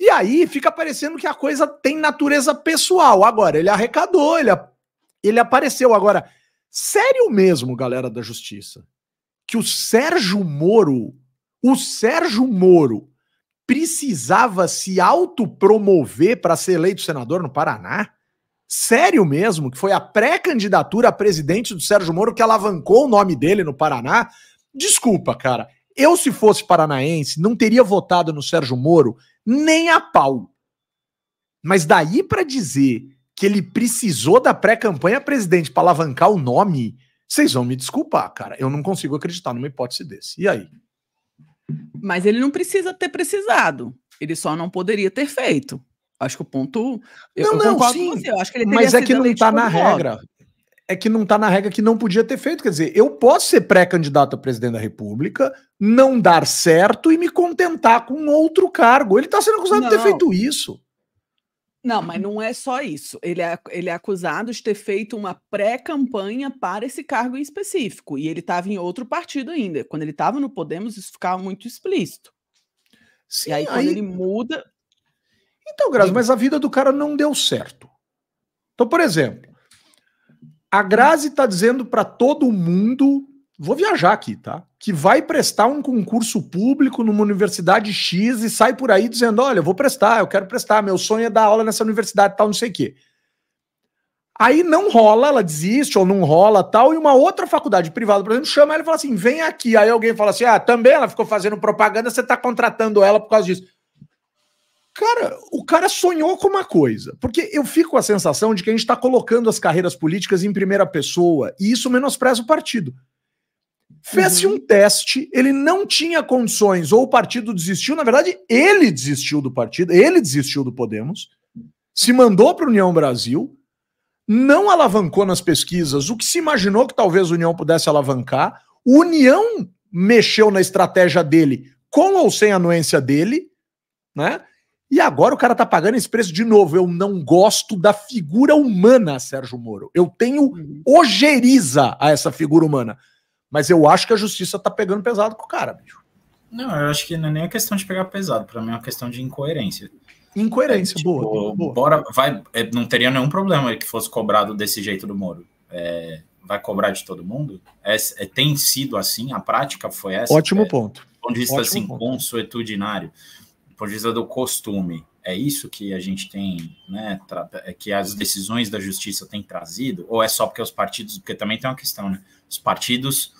Speaker 1: E aí fica parecendo que a coisa tem natureza pessoal. Agora, ele arrecadou, ele, ele apareceu. Agora, sério mesmo, galera da justiça que o Sérgio Moro, o Sérgio Moro, precisava se autopromover para ser eleito senador no Paraná? Sério mesmo, que foi a pré-candidatura a presidente do Sérgio Moro que alavancou o nome dele no Paraná? Desculpa, cara. Eu, se fosse paranaense, não teria votado no Sérgio Moro nem a pau. Mas daí para dizer que ele precisou da pré-campanha presidente para alavancar o nome, vocês vão me desculpar, cara. Eu não consigo acreditar numa hipótese desse.
Speaker 2: E aí? Mas ele não precisa ter precisado. Ele só não poderia ter feito. Acho que o ponto. Eu, não, eu não, sim. Com você. Eu acho que ele mas é que não está na regra.
Speaker 1: É que não está na regra que não podia ter feito. Quer dizer, eu posso ser pré-candidato a presidente da República, não dar certo e me contentar com outro cargo. Ele está sendo acusado não. de ter feito isso.
Speaker 2: Não, mas não é só isso. Ele é, ele é acusado de ter feito uma pré-campanha para esse cargo em específico. E ele estava em outro partido ainda. Quando ele estava no Podemos, isso ficava muito explícito. Sim, e aí, aí... quando ele muda.
Speaker 1: Então, Grazi, ele... mas a vida do cara não deu certo. Então, por exemplo, a Grazi está dizendo para todo mundo: vou viajar aqui, tá? que vai prestar um concurso público numa universidade X e sai por aí dizendo: olha, eu vou prestar, eu quero prestar, meu sonho é dar aula nessa universidade tal, não sei o quê. Aí não rola, ela desiste ou não rola tal, e uma outra faculdade privada, por exemplo, chama ela e fala assim: vem aqui. Aí alguém fala assim: ah, também ela ficou fazendo propaganda, você está contratando ela por causa disso. Cara, o cara sonhou com uma coisa, porque eu fico com a sensação de que a gente está colocando as carreiras políticas em primeira pessoa e isso menospreza o partido. Fez-se uhum. um teste, ele não tinha condições, ou o partido desistiu. Na verdade, ele desistiu do partido, ele desistiu do Podemos, se mandou para a União Brasil, não alavancou nas pesquisas o que se imaginou que talvez a União pudesse alavancar. O União mexeu na estratégia dele, com ou sem anuência dele, né? E agora o cara tá pagando esse preço de novo. Eu não gosto da figura humana, Sérgio Moro. Eu tenho uhum. ojeriza a essa figura humana. Mas eu acho que a justiça tá pegando pesado com o cara, bicho.
Speaker 3: Não, eu acho que não é nem a questão de pegar pesado, para mim é uma questão de incoerência. Incoerência, é, tipo, boa, boa, Bora, vai, é, não teria nenhum problema que fosse cobrado desse jeito do Moro. É, vai cobrar de todo mundo? É, é tem sido assim, a prática foi essa. Ótimo é, ponto. Do ponto de vista assim, consuetudinário, do ponto de vista do costume, é isso que a gente tem, né, que as decisões da justiça têm trazido, ou é só porque os partidos, porque também tem uma questão, né? Os partidos,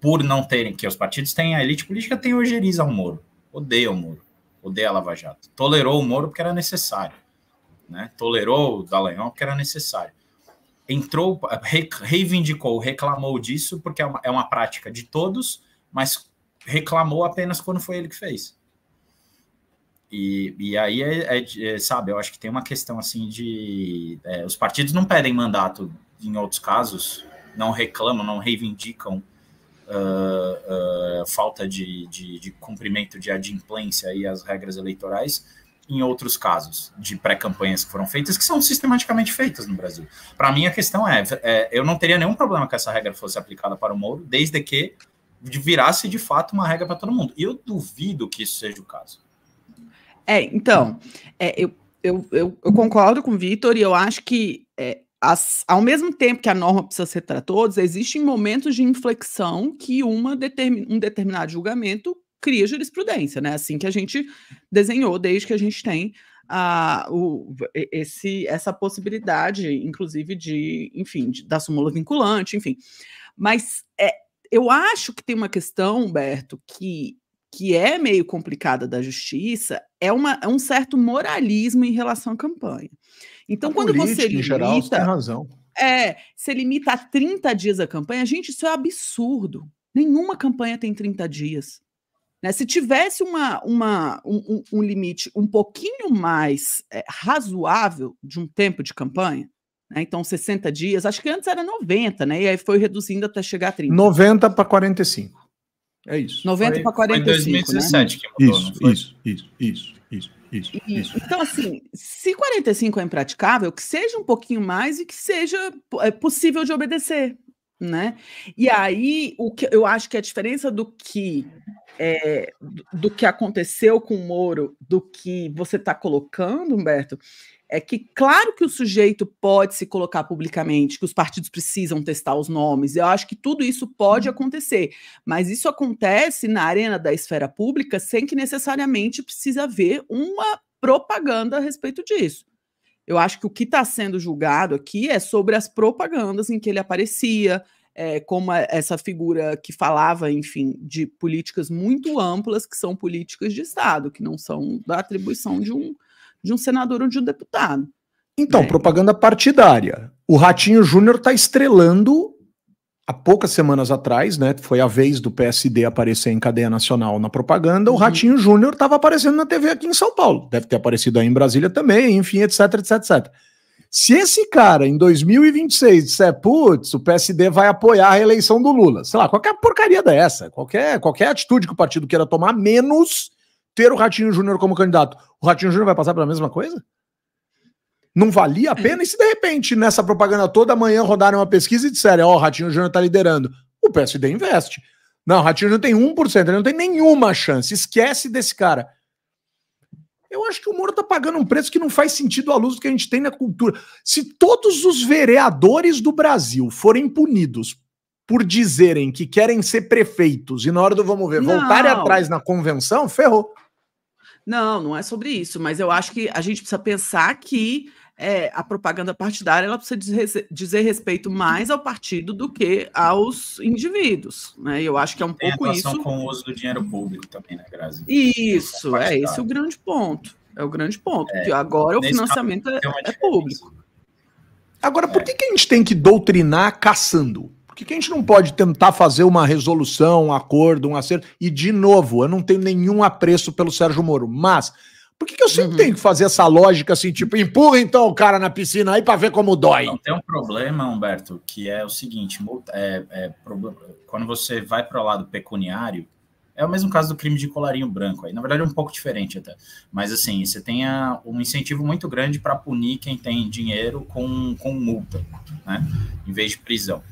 Speaker 3: por não terem, que os partidos têm, a elite política tem ojeriza ao Moro, odeia o Moro, odeia a Lava Jato. Tolerou o Moro porque era necessário, né? tolerou o Dallagnol porque era necessário. Entrou, reivindicou, reclamou disso, porque é uma, é uma prática de todos, mas reclamou apenas quando foi ele que fez. E, e, aí, é, é, é, sabe, eu acho que tem uma questão assim de. É, os partidos não pedem mandato em outros casos, não reclamam, não reivindicam uh, uh, falta de, de, de, cumprimento de adimplência e as regras eleitorais em outros casos de pré-campanhas que foram feitas, que são sistematicamente feitas no Brasil. Para mim, a questão é, é, eu não teria nenhum problema que essa regra fosse aplicada para o Moro, desde que virasse de fato uma regra para todo mundo. E eu duvido que isso seja o caso.
Speaker 2: É, então, é, eu, eu, eu, eu concordo com o Vitor e eu acho que é, as, ao mesmo tempo que a norma precisa ser para todos, existem momentos de inflexão que uma determin, um determinado julgamento cria jurisprudência, né? Assim que a gente desenhou, desde que a gente tem a, o, esse, essa possibilidade, inclusive, de, enfim, de, da súmula vinculante, enfim. Mas é, eu acho que tem uma questão, Humberto, que, que é meio complicada da justiça, é, uma, é um certo moralismo em relação à campanha. Então, a quando política, você limita. Em geral, você tem razão. É, você limita a 30 dias a campanha, gente, isso é absurdo. Nenhuma campanha tem 30 dias. Né? Se tivesse uma, uma, um, um limite um pouquinho mais é, razoável de um tempo de campanha, né? então 60 dias, acho que antes era 90, né? E aí foi reduzindo até chegar a 30.
Speaker 1: 90 para 45.
Speaker 2: É isso. 90 para 45. Foi em 2017 né?
Speaker 1: que mudou. Isso, isso, isso, isso, isso. Isso,
Speaker 2: e, isso. Então, assim, se 45 é impraticável, que seja um pouquinho mais e que seja é, possível de obedecer, né? E aí, o que eu acho que a diferença do que é, do que aconteceu com o Moro, do que você está colocando, Humberto, é que, claro que o sujeito pode se colocar publicamente, que os partidos precisam testar os nomes, eu acho que tudo isso pode uhum. acontecer, mas isso acontece na arena da esfera pública sem que necessariamente precisa haver uma propaganda a respeito disso. Eu acho que o que está sendo julgado aqui é sobre as propagandas em que ele aparecia, é, como é essa figura que falava, enfim, de políticas muito amplas, que são políticas de Estado, que não são da atribuição de um, de um senador ou de um deputado.
Speaker 1: Então, né? propaganda partidária. O Ratinho Júnior está estrelando há poucas semanas atrás, né? Foi a vez do PSD aparecer em cadeia nacional na propaganda. O uhum. Ratinho Júnior estava aparecendo na TV aqui em São Paulo. Deve ter aparecido aí em Brasília também, enfim, etc, etc, etc. Se esse cara em 2026 disser, putz, o PSD vai apoiar a reeleição do Lula, sei lá, qualquer porcaria dessa, qualquer, qualquer atitude que o partido queira tomar, menos ter o Ratinho Júnior como candidato, o Ratinho Júnior vai passar pela mesma coisa? Não valia a pena? E se de repente, nessa propaganda toda, amanhã rodarem uma pesquisa e disserem, ó, oh, o Ratinho Júnior tá liderando, o PSD investe. Não, o Ratinho Júnior tem 1%, ele não tem nenhuma chance, esquece desse cara. Eu acho que o Moro tá pagando um preço que não faz sentido à luz do que a gente tem na cultura. Se todos os vereadores do Brasil forem punidos por dizerem que querem ser prefeitos e na hora do vamos ver, não. voltarem atrás na convenção, ferrou.
Speaker 2: Não, não é sobre isso, mas eu acho que a gente precisa pensar que é, a propaganda partidária ela precisa dizer, dizer, respeito mais ao partido do que aos indivíduos. Né? Eu acho que é um Tem pouco isso. com o uso do dinheiro público também, né, Grazi? Isso, é, é esse o grande ponto. É o grande ponto, é, agora o financiamento é, é público.
Speaker 1: Agora, por é. que, que a gente tem que doutrinar caçando? Por que, que a gente não pode tentar fazer uma resolução, um acordo, um acerto? E, de novo, eu não tenho nenhum apreço pelo Sérgio Moro, mas por que, que eu sempre uhum. tenho que fazer essa lógica assim, tipo, empurra então o cara na piscina aí para ver como dói? Não,
Speaker 3: tem um problema, Humberto, que é o seguinte: é, é, quando você vai para o lado pecuniário, é o mesmo caso do crime de colarinho branco. Aí, na verdade, é um pouco diferente até. Mas assim, você tem a, um incentivo muito grande para punir quem tem dinheiro com, com multa, né? Em vez de prisão.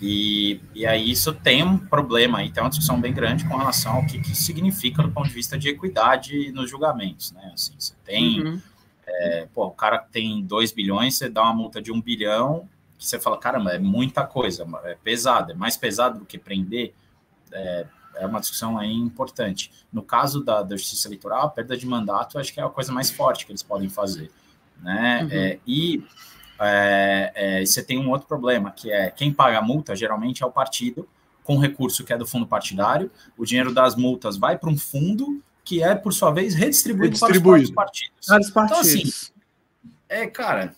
Speaker 3: E, e aí isso tem um problema aí, tem uma discussão bem grande com relação ao que, que significa do ponto de vista de equidade nos julgamentos, né? Assim, você tem, uhum. é, pô, o cara tem 2 bilhões, você dá uma multa de 1 um bilhão, que você fala, caramba, é muita coisa, é pesada, é mais pesado do que prender, é, é uma discussão aí importante. No caso da, da justiça eleitoral, a perda de mandato acho que é a coisa mais forte que eles podem fazer,
Speaker 2: né? Uhum. É,
Speaker 3: e é, é, você tem um outro problema, que é quem paga a multa geralmente é o partido, com recurso que é do fundo partidário. O dinheiro das multas vai para um fundo que é, por sua vez, redistribuído, redistribuído. para os partidos. partidos. Então, assim, é, cara,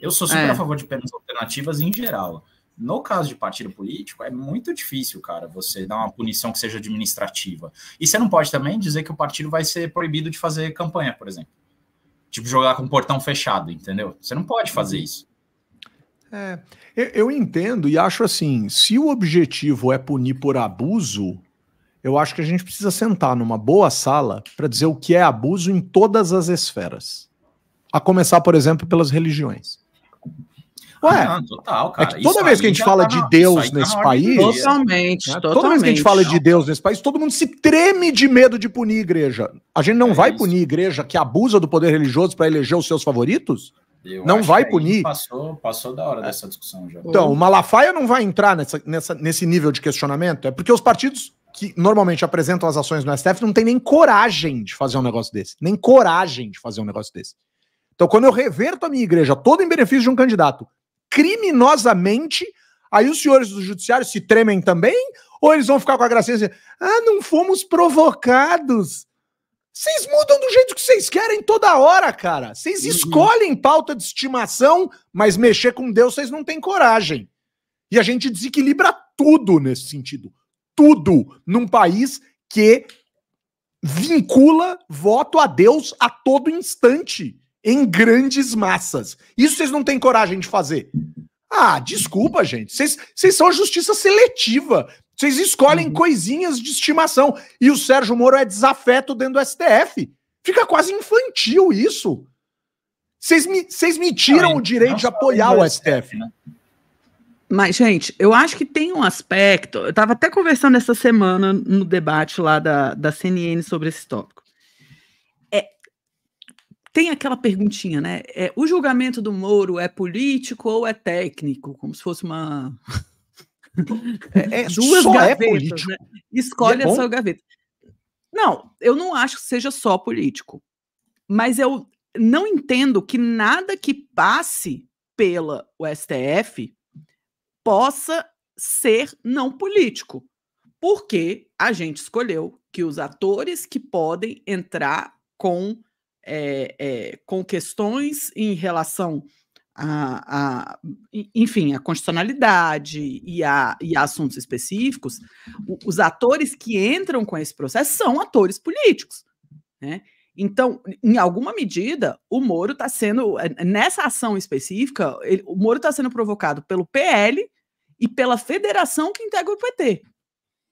Speaker 3: eu sou super é. a favor de penas alternativas em geral. No caso de partido político, é muito difícil, cara, você dar uma punição que seja administrativa. E você não pode também dizer que o partido vai ser proibido de fazer campanha, por exemplo. Tipo, jogar com o portão fechado, entendeu? Você não pode fazer uhum. isso. É, eu
Speaker 1: entendo e acho assim: se o objetivo é punir por abuso, eu acho que a gente precisa sentar numa boa sala para dizer o que é abuso em todas as esferas. A começar, por exemplo, pelas religiões.
Speaker 2: Ué, não, total, é cara. É que toda vez que a gente fala tá de Deus tá nesse país. Totalmente, né? totalmente. Toda vez que a gente fala
Speaker 1: de Deus nesse país, todo mundo se treme de medo de punir a igreja. A gente não é vai isso. punir a igreja que abusa do poder religioso para eleger os seus favoritos? Eu não vai punir.
Speaker 3: Passou, passou da hora é. dessa discussão já. Então, o
Speaker 1: Malafaia não vai entrar nessa, nessa, nesse nível de questionamento. É porque os partidos que normalmente apresentam as ações no STF não tem nem coragem de fazer um negócio desse. Nem coragem de fazer um negócio desse. Então, quando eu reverto a minha igreja toda em benefício de um candidato criminosamente, aí os senhores do judiciário se tremem também? Ou eles vão ficar com a gracinha assim, ah, não fomos provocados? Vocês mudam do jeito que vocês querem toda hora, cara. Vocês uhum. escolhem pauta de estimação, mas mexer com Deus vocês não têm coragem. E a gente desequilibra tudo nesse sentido. Tudo num país que vincula voto a Deus a todo instante em grandes massas. Isso vocês não têm coragem de fazer. Ah, desculpa, gente. Vocês, vocês são a justiça seletiva. Vocês escolhem uhum. coisinhas de estimação. E o Sérgio Moro é desafeto dentro do STF. Fica quase infantil isso.
Speaker 2: Vocês me, vocês me tiram não, o direito de apoiar o STF. Né? Mas, gente, eu acho que tem um aspecto. Eu estava até conversando essa semana no debate lá da, da CNN sobre esse tópico tem aquela perguntinha, né? É, o julgamento do Moro é político ou é técnico? Como se fosse uma.
Speaker 1: é, é, é Duas gavetas, né? É
Speaker 2: Escolhe a sua gaveta. Não, eu não acho que seja só político. Mas eu não entendo que nada que passe pela o STF possa ser não político. Porque a gente escolheu que os atores que podem entrar com é, é, com questões em relação a, a, enfim, a constitucionalidade e a, e a assuntos específicos, o, os atores que entram com esse processo são atores políticos, né? Então, em alguma medida, o Moro está sendo, eh, nessa ação específica, ele, o Moro está sendo provocado pelo PL e pela federação que integra o PT.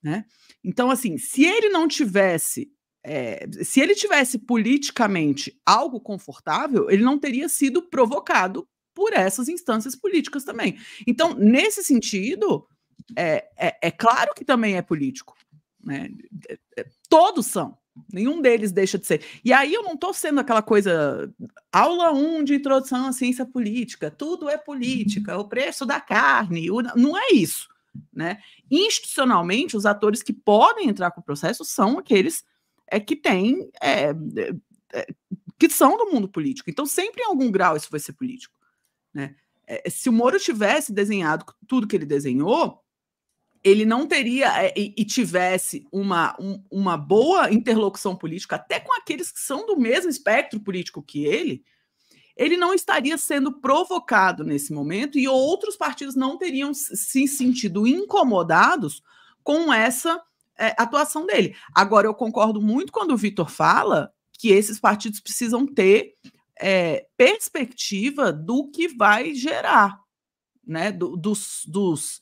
Speaker 2: Né? Então, assim, se ele não tivesse é, se ele tivesse politicamente algo confortável, ele não teria sido provocado por essas instâncias políticas também. Então, nesse sentido, é, é, é claro que também é político. Né? É, é, todos são. Nenhum deles deixa de ser. E aí eu não estou sendo aquela coisa aula 1 um de introdução à ciência política, tudo é política, o preço da carne, o... não é isso. Né? Institucionalmente, os atores que podem entrar com o processo são aqueles é que tem é, é, é, que são do mundo político. Então, sempre em algum grau isso vai ser político. Né? É, é, se o Moro tivesse desenhado tudo que ele desenhou, ele não teria e, e tivesse uma, um, uma boa interlocução política, até com aqueles que são do mesmo espectro político que ele, ele não estaria sendo provocado nesse momento e outros partidos não teriam se sentido incomodados com essa é, atuação dele. Agora, eu concordo muito quando o Vitor fala que esses partidos precisam ter é, perspectiva do que vai gerar, né? Do, dos, dos,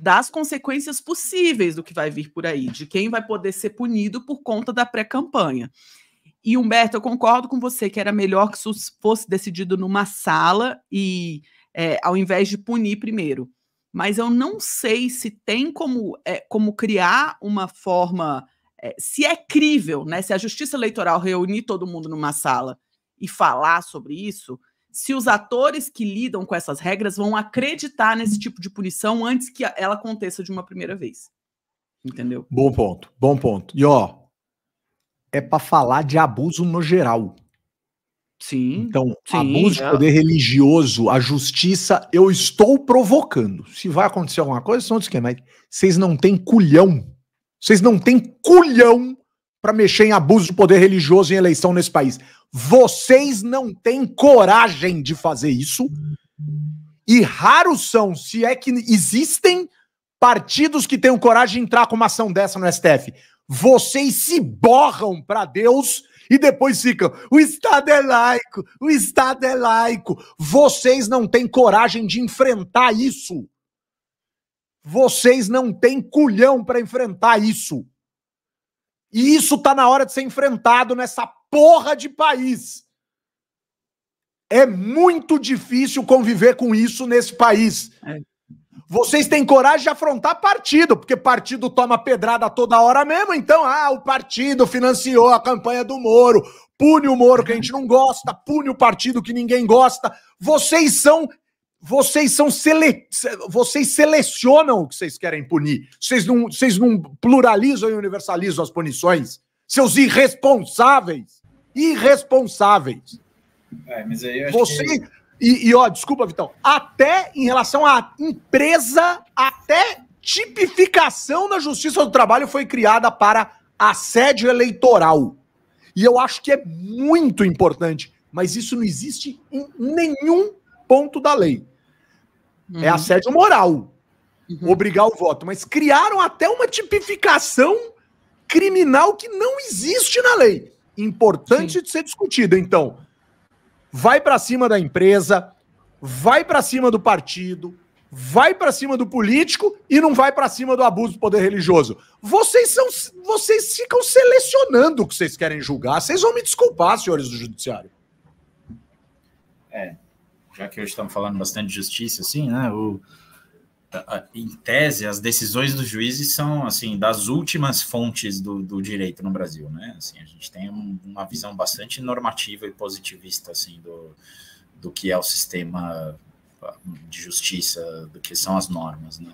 Speaker 2: das consequências possíveis do que vai vir por aí, de quem vai poder ser punido por conta da pré-campanha. E Humberto, eu concordo com você que era melhor que isso fosse decidido numa sala e é, ao invés de punir primeiro mas eu não sei se tem como, é, como criar uma forma, é, se é crível, né? Se a justiça eleitoral reunir todo mundo numa sala e falar sobre isso, se os atores que lidam com essas regras vão acreditar nesse tipo de punição antes que ela aconteça de uma primeira vez. Entendeu?
Speaker 1: Bom ponto, bom ponto. E ó, é para falar de abuso no geral. Sim. Então, sim, abuso é. de poder religioso, a justiça, eu estou provocando. Se vai acontecer alguma coisa, são outros que, mas vocês não têm culhão. Vocês não têm culhão para mexer em abuso de poder religioso em eleição nesse país. Vocês não têm coragem de fazer isso. E raros são, se é que existem partidos que tenham coragem de entrar com uma ação dessa no STF. Vocês se borram para Deus e depois ficam: o Estado é laico, o Estado é laico. Vocês não têm coragem de enfrentar isso. Vocês não têm culhão para enfrentar isso. E isso tá na hora de ser enfrentado nessa porra de país. É muito difícil conviver com isso nesse país. É. Vocês têm coragem de afrontar partido, porque partido toma pedrada toda hora mesmo. Então, ah, o partido financiou a campanha do Moro, pune o Moro que a gente não gosta, pune o partido que ninguém gosta. Vocês são vocês são sele... vocês selecionam o que vocês querem punir. Vocês não, vocês não pluralizam e universalizam as punições. Seus irresponsáveis. Irresponsáveis. É,
Speaker 3: mas aí eu acho vocês...
Speaker 1: que e, e, ó, desculpa, Vitão, até em relação à empresa, até tipificação da Justiça do Trabalho foi criada para assédio eleitoral. E eu acho que é muito importante, mas isso não existe em nenhum ponto da lei. É uhum. É assédio moral. Uhum. Obrigar o voto. Mas criaram até uma tipificação criminal que não existe na lei. Importante Sim. de ser discutida. Então, vai para cima da empresa, vai para cima do partido, vai para cima do político e não vai para cima do abuso do poder religioso. Vocês são vocês ficam selecionando o que vocês querem julgar. Vocês vão me desculpar, senhores do judiciário.
Speaker 3: É, já que hoje estamos falando bastante de justiça assim, né? O eu em tese, as decisões dos juízes são, assim, das últimas fontes do, do direito no Brasil, né? Assim, a gente tem um, uma visão bastante normativa e positivista, assim, do, do que é o sistema de justiça, do que são as normas, né?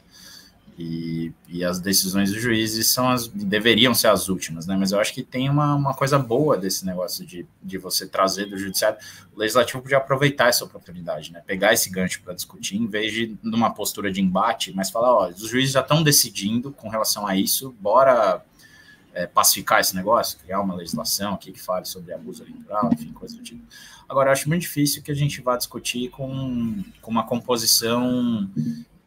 Speaker 3: E, e as decisões dos juízes são as, deveriam ser as últimas, né? Mas eu acho que tem uma, uma coisa boa desse negócio de, de você trazer do judiciário. O legislativo podia aproveitar essa oportunidade, né? Pegar esse gancho para discutir, em vez de numa postura de embate, mas falar: olha, os juízes já estão decidindo com relação a isso, bora é, pacificar esse negócio, criar uma legislação aqui que fale sobre abuso eleitoral, enfim, coisa do tipo. Agora, acho muito difícil que a gente vá discutir com, com uma composição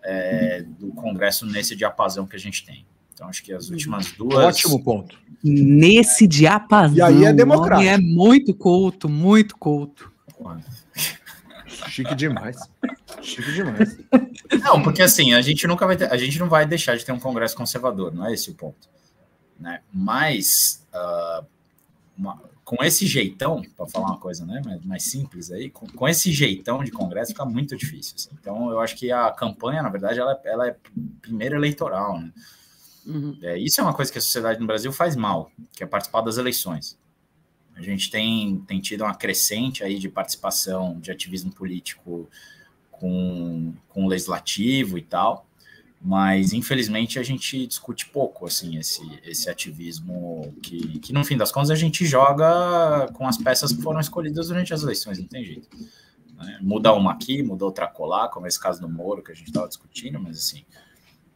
Speaker 3: é, do Congresso nesse diapasão que a gente tem. Então, acho que as hum. últimas duas. Ótimo ponto.
Speaker 2: Nesse diapasão. E aí é democrático. É muito culto, muito culto.
Speaker 3: Chique demais. Chique demais. Não, porque assim, a gente nunca vai ter, a gente não vai deixar de ter um congresso conservador, não é esse o ponto. Né? Mas uh, uma, com esse jeitão, para falar uma coisa né, mais, mais simples aí, com, com, esse jeitão de Congresso fica muito difícil. Assim. Então, eu acho que a campanha, na verdade, ela, é, ela é primeiro eleitoral. Né? Uhum. É, isso é uma coisa que a sociedade no Brasil faz mal, que é participar das eleições. A gente tem, tem tido uma crescente aí de participação de ativismo político com, com o legislativo e tal, mas infelizmente a gente discute pouco assim esse, esse ativismo que, que no fim das contas a gente joga com as peças que foram escolhidas durante as eleições, não tem jeito. Né? Muda uma aqui, muda outra colar, como esse caso do Moro que a gente estava discutindo, mas assim,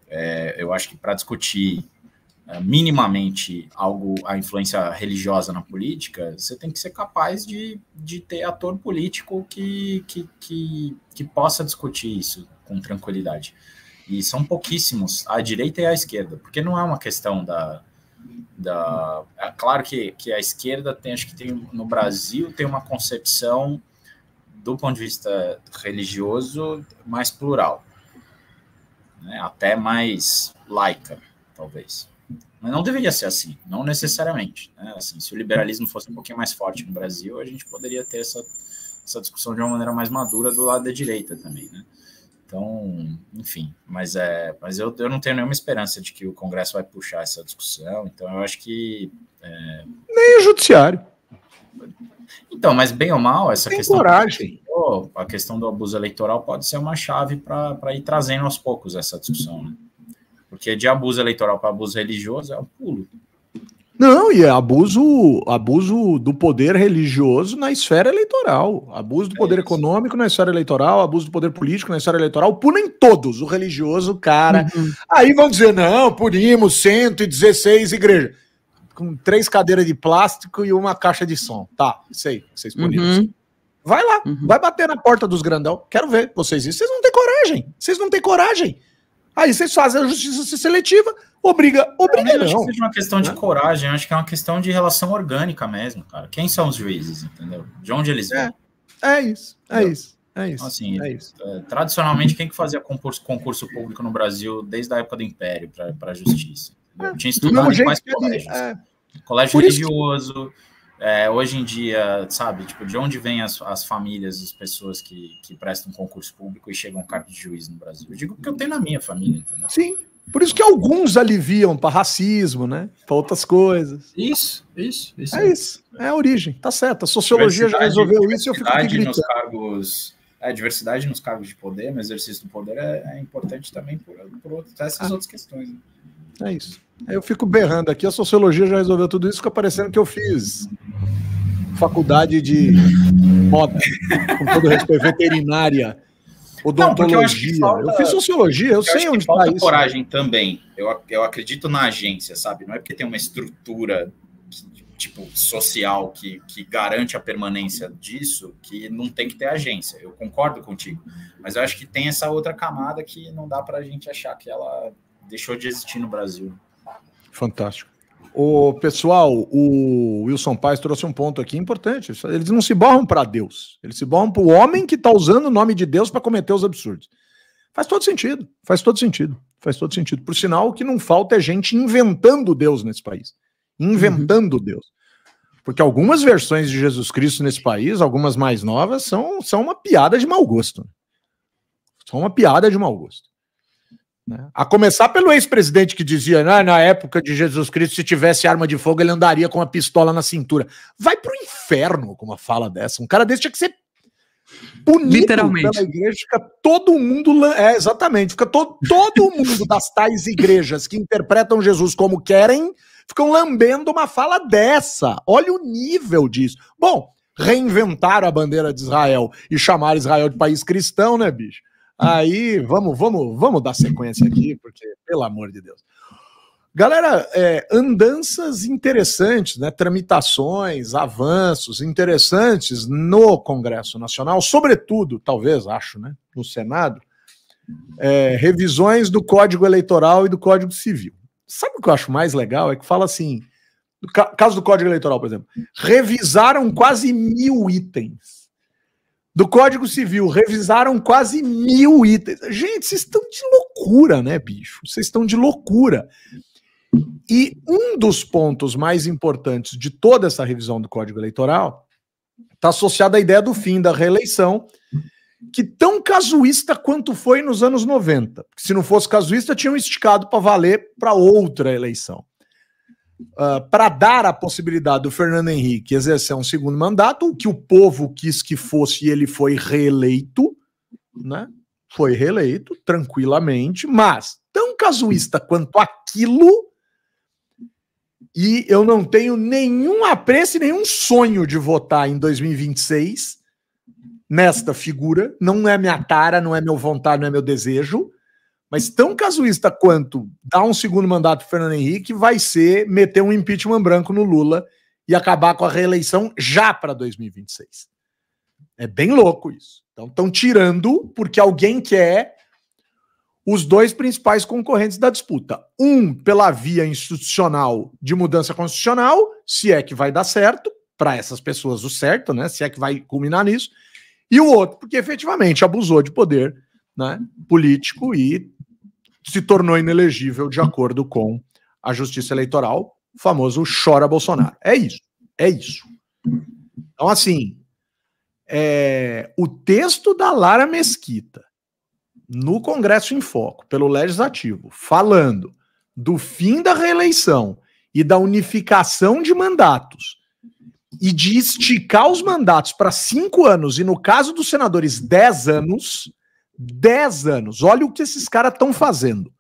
Speaker 3: é, eu acho que para discutir é, minimamente algo, a influência religiosa na política, você tem que ser capaz de, de ter ator político que, que, que, que possa discutir isso com tranquilidade e são pouquíssimos, à direita e à esquerda, porque não é uma questão da. da é claro que, que a esquerda tem, acho que tem no Brasil tem uma concepção do ponto de vista religioso mais plural, né? até mais laica, talvez. Mas não deveria ser assim, não necessariamente. Né? Assim, se o liberalismo fosse um pouquinho mais forte no Brasil, a gente poderia ter essa, essa discussão de uma maneira mais madura do lado da direita também. Né? Então, enfim, mas, é, mas eu, eu não tenho nenhuma esperança de que o Congresso vai puxar essa discussão, então eu acho que. É... Nem o Judiciário. Então, mas bem ou mal, essa Tem questão. Coragem. a questão do abuso eleitoral pode ser uma chave para ir trazendo aos poucos essa discussão, né? Porque de abuso eleitoral para abuso religioso é um pulo.
Speaker 1: Não, e é abuso, abuso do poder religioso na esfera eleitoral, abuso do é poder isso. econômico na esfera eleitoral, abuso do poder político na esfera eleitoral, punem todos, o religioso, cara. Uhum. Aí vão dizer, não, punimos 116 igrejas, com três cadeiras de plástico e uma caixa de som. Tá, isso aí, vocês puniram. Uhum. Vai lá, uhum. vai bater na porta dos grandão, quero ver vocês isso. Vocês não têm coragem, vocês não têm coragem. Aí vocês fazem a justiça seletiva, Obriga, obriga eu não. acho que seja uma questão de né?
Speaker 3: coragem, acho que é uma questão de relação orgânica mesmo, cara. Quem são os juízes, entendeu? De onde eles vêm? É, é isso, é entendeu? isso. É isso. assim, é isso. É, tradicionalmente, quem que fazia concurso, concurso, público no Brasil desde a época do Império para a justiça? É, Tinha estudado mais colégios. É... Colégio religioso. Que... É, hoje em dia, sabe, tipo, de onde vêm as, as famílias, as pessoas que, que prestam concurso público e chegam a cargo de juiz no Brasil? Eu digo porque eu tenho na minha família,
Speaker 1: entendeu? Sim, por isso que alguns aliviam para racismo, né? Para outras coisas. Isso, isso, isso. É, isso. É a origem. Tá certo. A sociologia já resolveu isso e eu fico aqui nos
Speaker 3: cargos, a é, diversidade nos cargos de poder, no exercício do poder é, é importante também por, por essas ah. outras questões.
Speaker 1: Né? É isso. Eu fico berrando aqui. A sociologia já resolveu tudo isso, fica parecendo que eu fiz faculdade de moda, com todo respeito, veterinária odontologia. Não, eu, falta, eu, fiz sociologia, eu, eu sei onde tá falta tá coragem
Speaker 3: também. Eu, eu acredito na agência, sabe? Não é porque tem uma estrutura tipo social que, que garante a permanência disso que não tem que ter agência. Eu concordo contigo, mas eu acho que tem essa outra camada que não dá para a gente achar que ela deixou de existir no Brasil.
Speaker 1: Fantástico. O pessoal, o Wilson Paz trouxe um ponto aqui importante. Eles não se borram para Deus, eles se borram para o homem que está usando o nome de Deus para cometer os absurdos. Faz todo sentido, faz todo sentido, faz todo sentido. Por sinal, o que não falta é gente inventando Deus nesse país, inventando uhum. Deus. Porque algumas versões de Jesus Cristo nesse país, algumas mais novas, são, são uma piada de mau gosto. Né? São uma piada de mau gosto. Né? A começar pelo ex-presidente que dizia, ah, na época de Jesus Cristo, se tivesse arma de fogo, ele andaria com uma pistola na cintura. Vai pro inferno com uma fala dessa. Um cara desse tinha que ser punido Literalmente. pela igreja. Fica todo mundo. É, exatamente. Fica to, todo mundo das tais igrejas que interpretam Jesus como querem, ficam lambendo uma fala dessa. Olha o nível disso. Bom, reinventaram a bandeira de Israel e chamar Israel de país cristão, né, bicho? Aí, vamos, vamos, vamos dar sequência aqui, porque, pelo amor de Deus. Galera, é, andanças interessantes, né? Tramitações, avanços interessantes no Congresso Nacional, sobretudo, talvez, acho, né? No Senado, é, revisões do Código Eleitoral e do Código Civil. Sabe o que eu acho mais legal? É que fala assim: no caso do Código Eleitoral, por exemplo, revisaram quase mil itens do Código Civil, revisaram quase mil itens. Gente, vocês estão de loucura, né, bicho? Vocês estão de loucura. E um dos pontos mais importantes de toda essa revisão do Código Eleitoral está associado à ideia do fim da reeleição, que tão casuísta quanto foi nos anos 90. Se não fosse casuísta, tinham esticado para valer para outra eleição uh, ah, para dar a possibilidade do Fernando Henrique exercer um segundo mandato, o que o povo quis que fosse e ele foi reeleito, né? Foi reeleito tranquilamente, mas tão casuísta quanto aquilo. E eu não tenho nenhum apreço e nenhum sonho de votar em 2026 nesta figura. Não é minha tara, não é meu vontade, não é meu desejo. Mas tão casuísta quanto dar um segundo mandato para Fernando Henrique vai ser meter um impeachment branco no Lula e acabar com a reeleição já para 2026. É bem louco isso. Então estão tirando porque alguém quer os dois principais concorrentes da disputa. Um pela via institucional de mudança constitucional, se é que vai dar certo, para essas pessoas o certo, né? Se é que vai culminar nisso. E o outro, porque efetivamente abusou de poder né, político e se tornou inelegível de acordo com a Justiça Eleitoral, o famoso chora Bolsonaro. É isso, é isso. Então, assim, é, o texto da Lara Mesquita no Congresso em Foco, pelo Legislativo, falando do fim da reeleição e da unificação de mandatos e de esticar os mandatos para cinco anos, e no caso dos senadores, dez anos, 10 anos. Olha o que esses caras estão fazendo.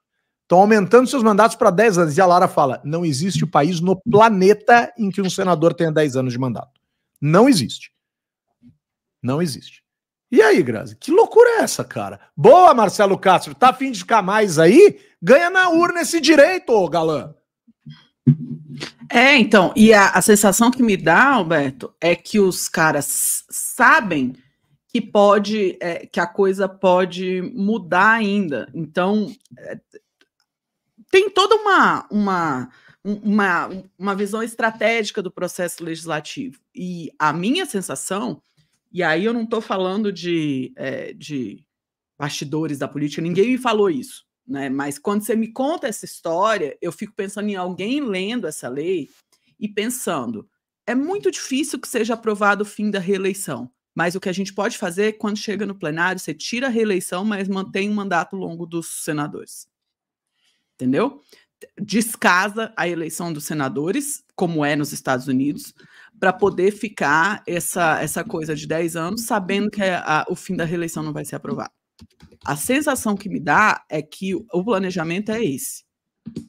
Speaker 1: Estão aumentando seus mandatos para 10 anos. E a Lara fala: não existe o país no planeta em que um senador tenha 10 anos de mandato. Não existe. Não existe. E aí, Grazi, que loucura é essa, cara? Boa, Marcelo Castro, tá afim de ficar mais aí?
Speaker 2: Ganha na urna esse direito, ô galã. É, então, e a, a sensação que me dá, Alberto, é que os caras sabem que pode, é, que a coisa pode mudar ainda. Então, é, tem toda uma, uma, uma, uma visão estratégica do processo legislativo. E a minha sensação, e aí eu não estou falando de, é, de bastidores da política, ninguém me falou isso. Né? Mas quando você me conta essa história, eu fico pensando em alguém lendo essa lei e pensando: é muito difícil que seja aprovado o fim da reeleição. Mas o que a gente pode fazer é, quando chega no plenário, você tira a reeleição, mas mantém um mandato longo dos senadores. Entendeu? Descasa a eleição dos senadores, como é nos Estados Unidos, para poder ficar essa, essa coisa de 10 anos, sabendo que a, a, o fim da reeleição não vai ser aprovado. A sensação que me dá é que o planejamento é esse.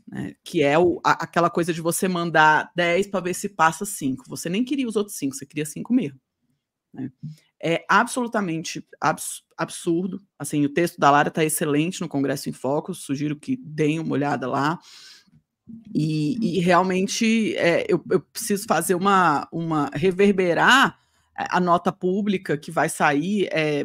Speaker 2: Né, que é o, a, aquela coisa de você mandar 10 para ver se passa 5. Você nem queria os outros 5, você queria 5 mesmo. Né? É absolutamente abs absurdo. Assim, o texto da Lara está excelente no Congresso em Foco, sugiro que deem uma olhada lá. E, e realmente é, eu, eu, preciso fazer uma, uma reverberar a nota pública que vai sair é,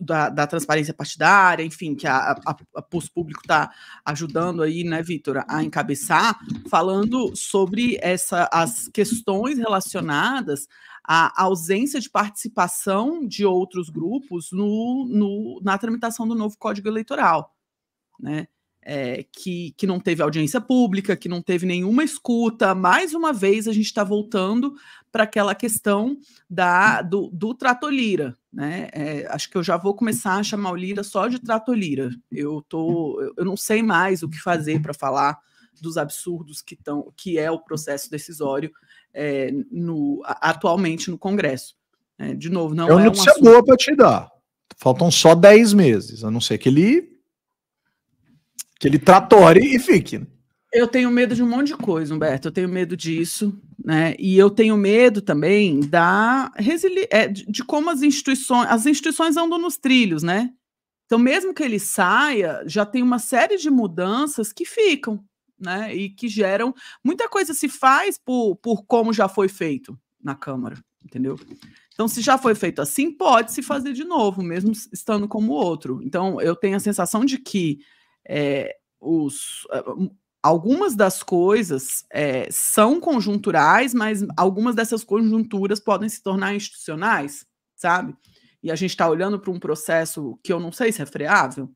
Speaker 2: da, da, transparência partidária, enfim, que a, a, a Público está ajudando aí, né, Vitor, a encabeçar, falando sobre essa, as questões relacionadas a ausência de participação de outros grupos no, no na tramitação do novo Código Eleitoral, né? É, que, que não teve audiência pública, que não teve nenhuma escuta. Mais uma vez, a gente está voltando para aquela questão da, do, do Lira, Né? É, acho que eu já vou começar a chamar o Lira só de Lira. Eu, tô, eu não sei mais o que fazer para falar dos absurdos que, tão, que é o processo decisório é, no, atualmente no Congresso. É, de novo, não é, é uma notícia assunto... boa
Speaker 1: para te dar. Faltam só 10 meses, a não ser que ele que ele tratore e fique.
Speaker 2: Eu tenho medo de um monte de coisa, Humberto. Eu tenho medo disso, né? E eu tenho medo também da resili... É, de como as instituições, as instituições andam nos trilhos, né? Então, mesmo que ele saia, já tem uma série de mudanças que ficam né? E que geram. Muita coisa se faz por, por como já foi feito na Câmara, entendeu? Então, se já foi feito assim, pode se fazer de novo, mesmo estando como outro. Então, eu tenho a sensação de que é, os, algumas das coisas é, são conjunturais, mas algumas dessas conjunturas podem se tornar institucionais, sabe? E a gente está olhando para um processo que eu não sei se é freável,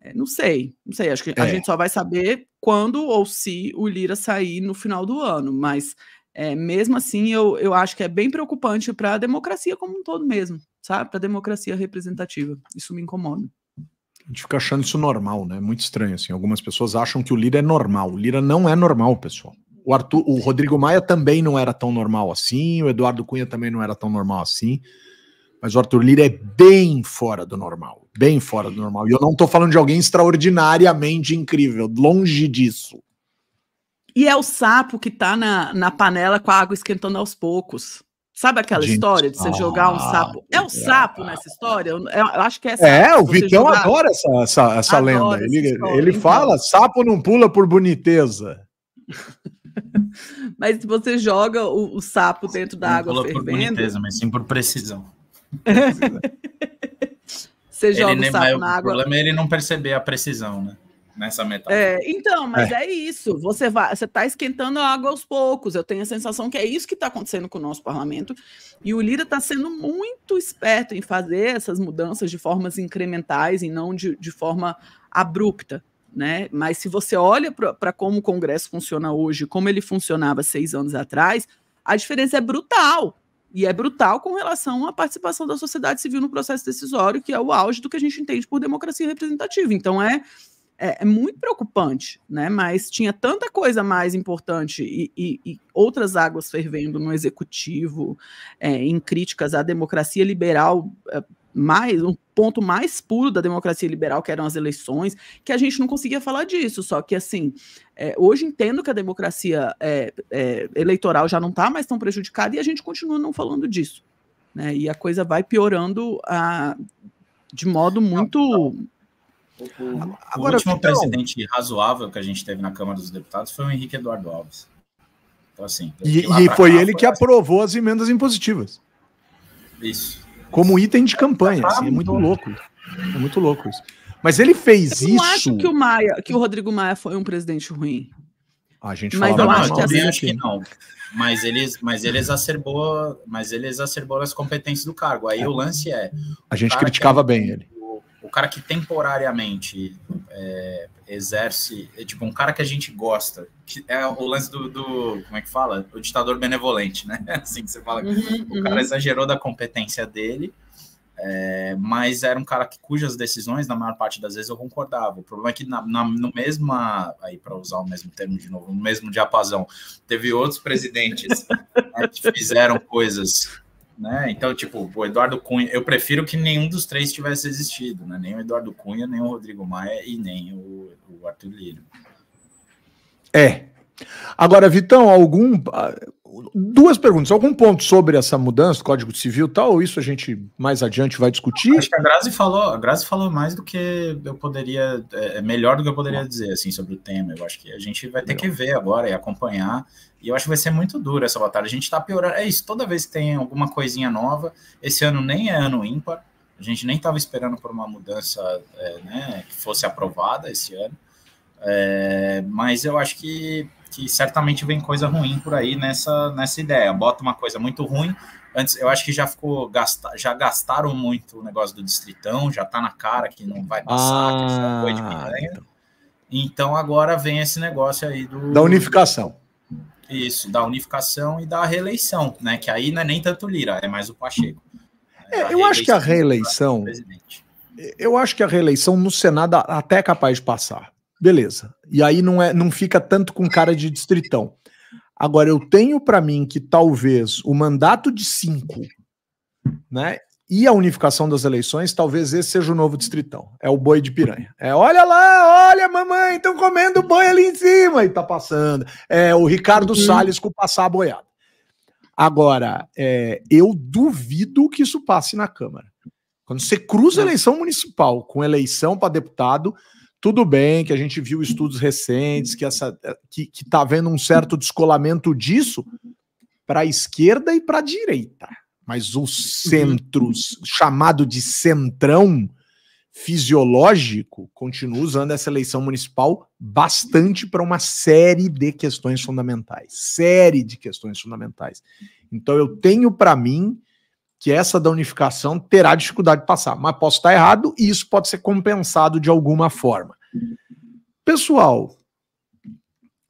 Speaker 2: é, não sei, não sei. Acho que é. a gente só vai saber quando ou se o Lira sair no final do ano, mas é, mesmo assim eu, eu acho que é bem preocupante para a democracia como um todo mesmo, sabe? Para a democracia representativa. Isso me incomoda.
Speaker 1: A gente fica achando isso normal, né? Muito estranho, assim. Algumas pessoas acham que o Lira é normal. O Lira não é normal, pessoal. O, Arthur, o Rodrigo Maia também não era tão normal assim, o Eduardo Cunha também não era tão normal assim, mas o Arthur Lira é bem fora do normal bem fora do normal. E eu não estou falando de alguém extraordinariamente incrível, longe disso.
Speaker 2: E é o sapo que está na, na panela com a água esquentando aos poucos. Sabe aquela Gente, história de você jogar um sapo? é o ah, sapo é. nessa história? Eu, eu, acho que é essa. É, o Vitão jogar... adora
Speaker 1: essa, essa, essa adora lenda. Ele, história, ele então. fala: sapo não pula por boniteza.
Speaker 2: mas você joga o, o sapo dentro da não água pula fervendo. Por boniteza,
Speaker 3: mas sim por precisão. Você joga ele, o sapo na água. O problema é ele não perceber a precisão, né? Nessa metáfora. É,
Speaker 2: então, mas é. é, isso. Você vai, você tá esquentando a água aos poucos. Eu tenho a sensação que é isso que está acontecendo com o nosso parlamento. E o Lira está sendo muito esperto em fazer essas mudanças de formas incrementais e não de, de forma abrupta. Né? Mas se você olha para como o Congresso funciona hoje, como ele funcionava seis anos atrás, a diferença é brutal. E é brutal com relação à participação da sociedade civil no processo decisório, que é o auge do que a gente entende por democracia representativa. Então é, é, é muito preocupante, né? Mas tinha tanta coisa mais importante e, e, e outras águas fervendo no executivo, é, em críticas à democracia liberal é, mais um ponto mais puro da democracia liberal, que eram as eleições, que a gente não conseguia falar disso. Só que, assim, é, hoje entendo que a democracia é, é, eleitoral já não está mais tão prejudicada e a gente continua não falando disso. Né? E a coisa vai piorando a, ah, de modo muito. O,
Speaker 3: Agora, o último então... presidente razoável que a gente teve na Câmara dos Deputados foi o Henrique Eduardo Alves. Então, assim, e, e foi cá, ele foi
Speaker 1: que assim. aprovou as emendas impositivas. Isso como item de campanha. Tá assim, é muito louco. É muito louco isso. Mas ele fez eu não isso. Eu acho que o
Speaker 2: Maia, que o Rodrigo Maia foi um presidente ruim. Ah, a gente mas fala, mas eu acho, que, acho que
Speaker 3: não. Mas ele, mas ele exacerbou, mas ele exacerbou as competências do cargo. Aí é. o lance é. A gente criticava bem ele o cara que temporariamente é, exerce, é, tipo, um cara que a gente gosta, que é o lance do, do, como é que fala? O ditador benevolente, né? Assim que você fala, uhum, o cara uhum. exagerou da competência dele, é, mas era um cara que, cujas decisões, na maior parte das vezes, eu concordava. O problema é que, na, na no mesma, aí para usar o mesmo termo de novo, no mesmo diapasão, teve outros presidentes né, que fizeram coisas né? Então, tipo, o Eduardo Cunha, eu prefiro que nenhum dos três tivesse existido, né? Nem o Eduardo Cunha, nem o Rodrigo Maia e nem o, o Arthur Lira.
Speaker 1: É, Agora, Vitão, algum ah, duas perguntas. Algum ponto sobre essa mudança do Código Civil tal? Isso a gente mais adiante vai discutir? Acho que a
Speaker 3: Grazi falou, a Grazi falou mais do que eu poderia, é, é melhor do que eu poderia ah. dizer assim sobre o tema. Eu acho que a gente vai ter que ver agora e acompanhar. E eu acho que vai ser muito dura essa batalha. A gente está piorando. É isso, toda vez que tem alguma coisinha nova, esse ano nem é ano ímpar. A gente nem estava esperando por uma mudança é, né, que fosse aprovada esse ano. É, mas eu acho que que certamente vem coisa ruim por aí nessa, nessa ideia. Bota uma coisa muito ruim. Antes, eu acho que já ficou gasta, já gastaram muito o negócio do distritão, já tá na cara que não vai passar, ah,
Speaker 1: que essa é coisa de ah,
Speaker 3: Então. então agora vem esse negócio aí do da unificação. Isso, da unificação e da reeleição, né? Que aí não é nem tanto Lira, é mais o Pacheco. É, é eu acho que
Speaker 1: a reeleição. Eu acho que a reeleição no Senado até é capaz de passar. Beleza. E aí não, é, não fica tanto com cara de distritão. Agora, eu tenho para mim que talvez o mandato de cinco né, e a unificação das eleições, talvez esse seja o novo distritão. É o boi de piranha. É, olha lá, olha, mamãe, estão comendo boi ali em cima. E tá passando. É o Ricardo uhum. Salles com passar a boiada. Agora, é, eu duvido que isso passe na Câmara. Quando você cruza eleição municipal com eleição para deputado, tudo bem que a gente viu estudos recentes que essa eh, que está havendo um certo descolamento disso para a esquerda e para a direita. Mas o centro uhum. chamado de centrão fisiológico, continua usando essa eleição municipal bastante para uma série de questões fundamentais. Série de questões fundamentais. Então eu tenho para mim que essa da unificação terá dificuldade de passar. Mas posso estar errado e isso pode ser compensado de alguma forma. Pessoal,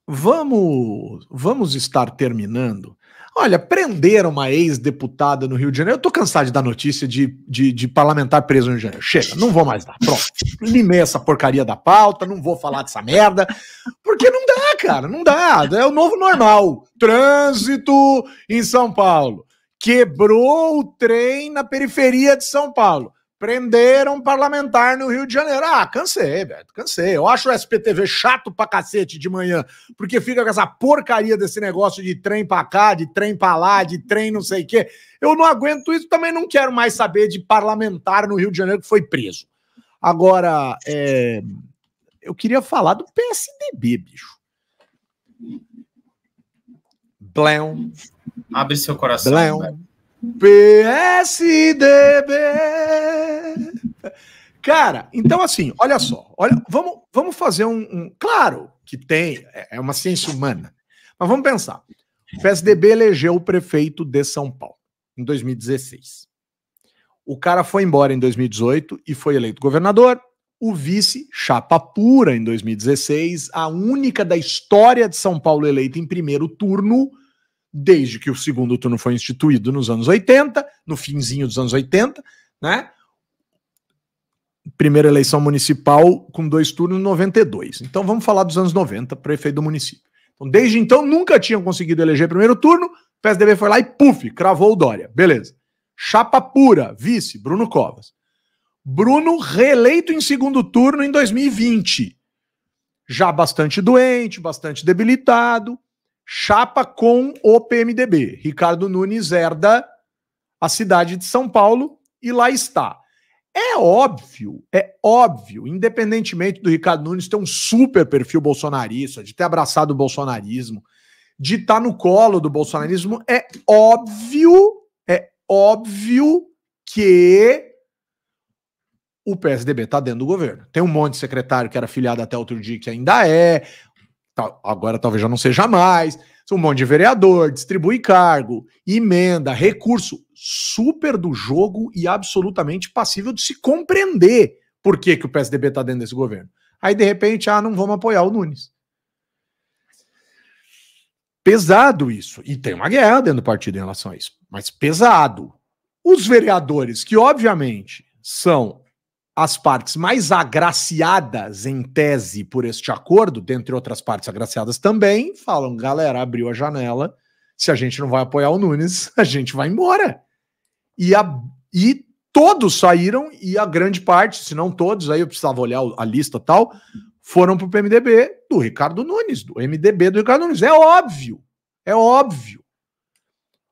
Speaker 1: vamos vamos estar terminando. Olha, prenderam uma ex-deputada no Rio de Janeiro. Eu tô cansado de dar notícia de, de, de parlamentar preso no Rio de Janeiro. Chega, não vou mais dar. Pronto. Limei essa porcaria da pauta, não vou falar dessa merda. Porque não dá, cara, não dá. É o novo normal. Trânsito em São Paulo. Quebrou o trem na periferia de São Paulo. Prenderam um parlamentar no Rio de Janeiro. Ah, cansei, Beto, cansei. Eu acho o SPTV chato pra cacete de manhã, porque fica com essa porcaria desse negócio de trem pra cá, de trem pra lá, de trem não sei o quê. Eu não aguento isso, também não quero mais saber de parlamentar no Rio de Janeiro que foi preso. Agora, é... eu queria falar do PSDB,
Speaker 3: bicho. Bleum. Abre seu coração. Velho.
Speaker 1: PSDB. Cara, então assim, olha só, olha, vamos, vamos fazer um, um, Claro que tem, é, é uma ciência humana, mas vamos pensar. O PSDB elegeu o prefeito de São Paulo em 2016. O cara foi embora em 2018 e foi eleito governador. O vice, chapa pura em 2016, a única da história de São Paulo eleita em primeiro turno desde que o segundo turno foi instituído nos anos 80, no finzinho dos anos 80, né? Primeira eleição municipal com dois turnos em 92. Então vamos falar dos anos 90, prefeito do município. Então, desde então nunca tinham conseguido eleger primeiro turno, o PSDB foi lá e puf, cravou o Dória. Beleza. Chapa pura, vice, Bruno Covas. Bruno reeleito em segundo turno em 2020. Já bastante doente, bastante debilitado, chapa com o PMDB. Ricardo Nunes herda a cidade de São Paulo e lá está. É óbvio, é óbvio, independentemente do Ricardo Nunes ter um super perfil bolsonarista, de ter abraçado o bolsonarismo, de estar tá no colo do bolsonarismo, é óbvio, é óbvio que o PSDB está dentro do governo. Tem um monte de secretário que era filiado até outro dia que ainda é, agora talvez já não seja mais, um monte de vereador, distribui cargo, emenda, recurso, super do jogo e absolutamente passível de se compreender por que, que o PSDB está dentro desse governo. Aí, de repente, ah, não vamos apoiar o Nunes. Pesado isso. E tem uma guerra dentro do partido em relação a isso, mas pesado. Os vereadores, que obviamente são as partes mais agraciadas, em tese, por este acordo, dentre outras partes agraciadas também, falam: galera, abriu a janela. Se a gente não vai apoiar o Nunes, a gente vai embora. E, a, e todos saíram, e a grande parte, se não todos, aí eu precisava olhar a lista tal, foram para o PMDB do Ricardo Nunes, do MDB do Ricardo Nunes. É óbvio, é óbvio.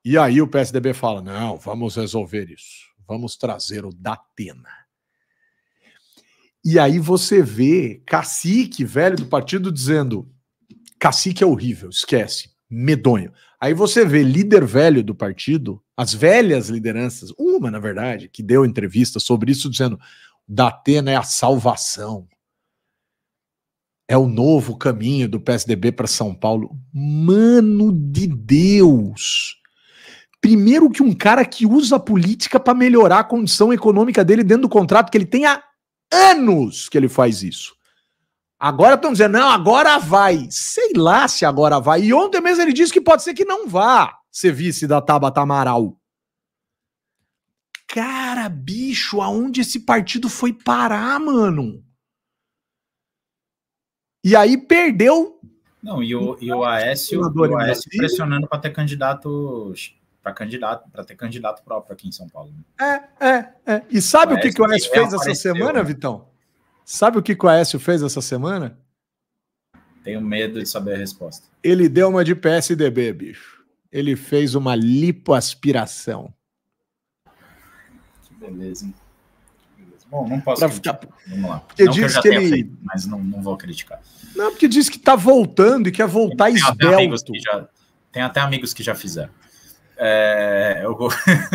Speaker 1: E aí o PSDB fala: não, vamos resolver isso. Vamos trazer o Datena. E aí você vê cacique velho do partido dizendo: cacique é horrível, esquece, medonho. Aí você vê líder velho do partido, as velhas lideranças, uma na verdade, que deu entrevista sobre isso, dizendo: Datena é a salvação, é o novo caminho do PSDB para São Paulo. Mano de Deus! Primeiro que um cara que usa a política para melhorar a condição econômica dele dentro do contrato que ele tem há anos que ele faz isso. Agora estão dizendo, não, agora vai. Sei lá se agora vai. E ontem mesmo ele disse que pode ser que não vá ser vice da Tabata Amaral. Cara, bicho, aonde esse partido foi parar, mano? E aí perdeu.
Speaker 3: Não, e o, e o Aécio, o Aécio pressionando para ter candidato para candidato, para ter candidato próprio aqui em São Paulo. Né?
Speaker 1: É, é, é. E sabe o, o que, que o Aécio fez essa semana, né? Vitão? Sabe o que, que o Aécio fez essa semana?
Speaker 3: Tenho medo de saber a resposta.
Speaker 1: Ele deu uma de PSDB, bicho. Ele fez uma lipoaspiração.
Speaker 3: Que beleza, hein? Bom, não posso Ficar... Vamos lá. Porque não diz que, que ele... Feito, mas não, não vou criticar.
Speaker 1: Não, porque diz que tá voltando e quer voltar tem esbelto.
Speaker 3: Até já, tem até amigos que já fizeram. É, eu...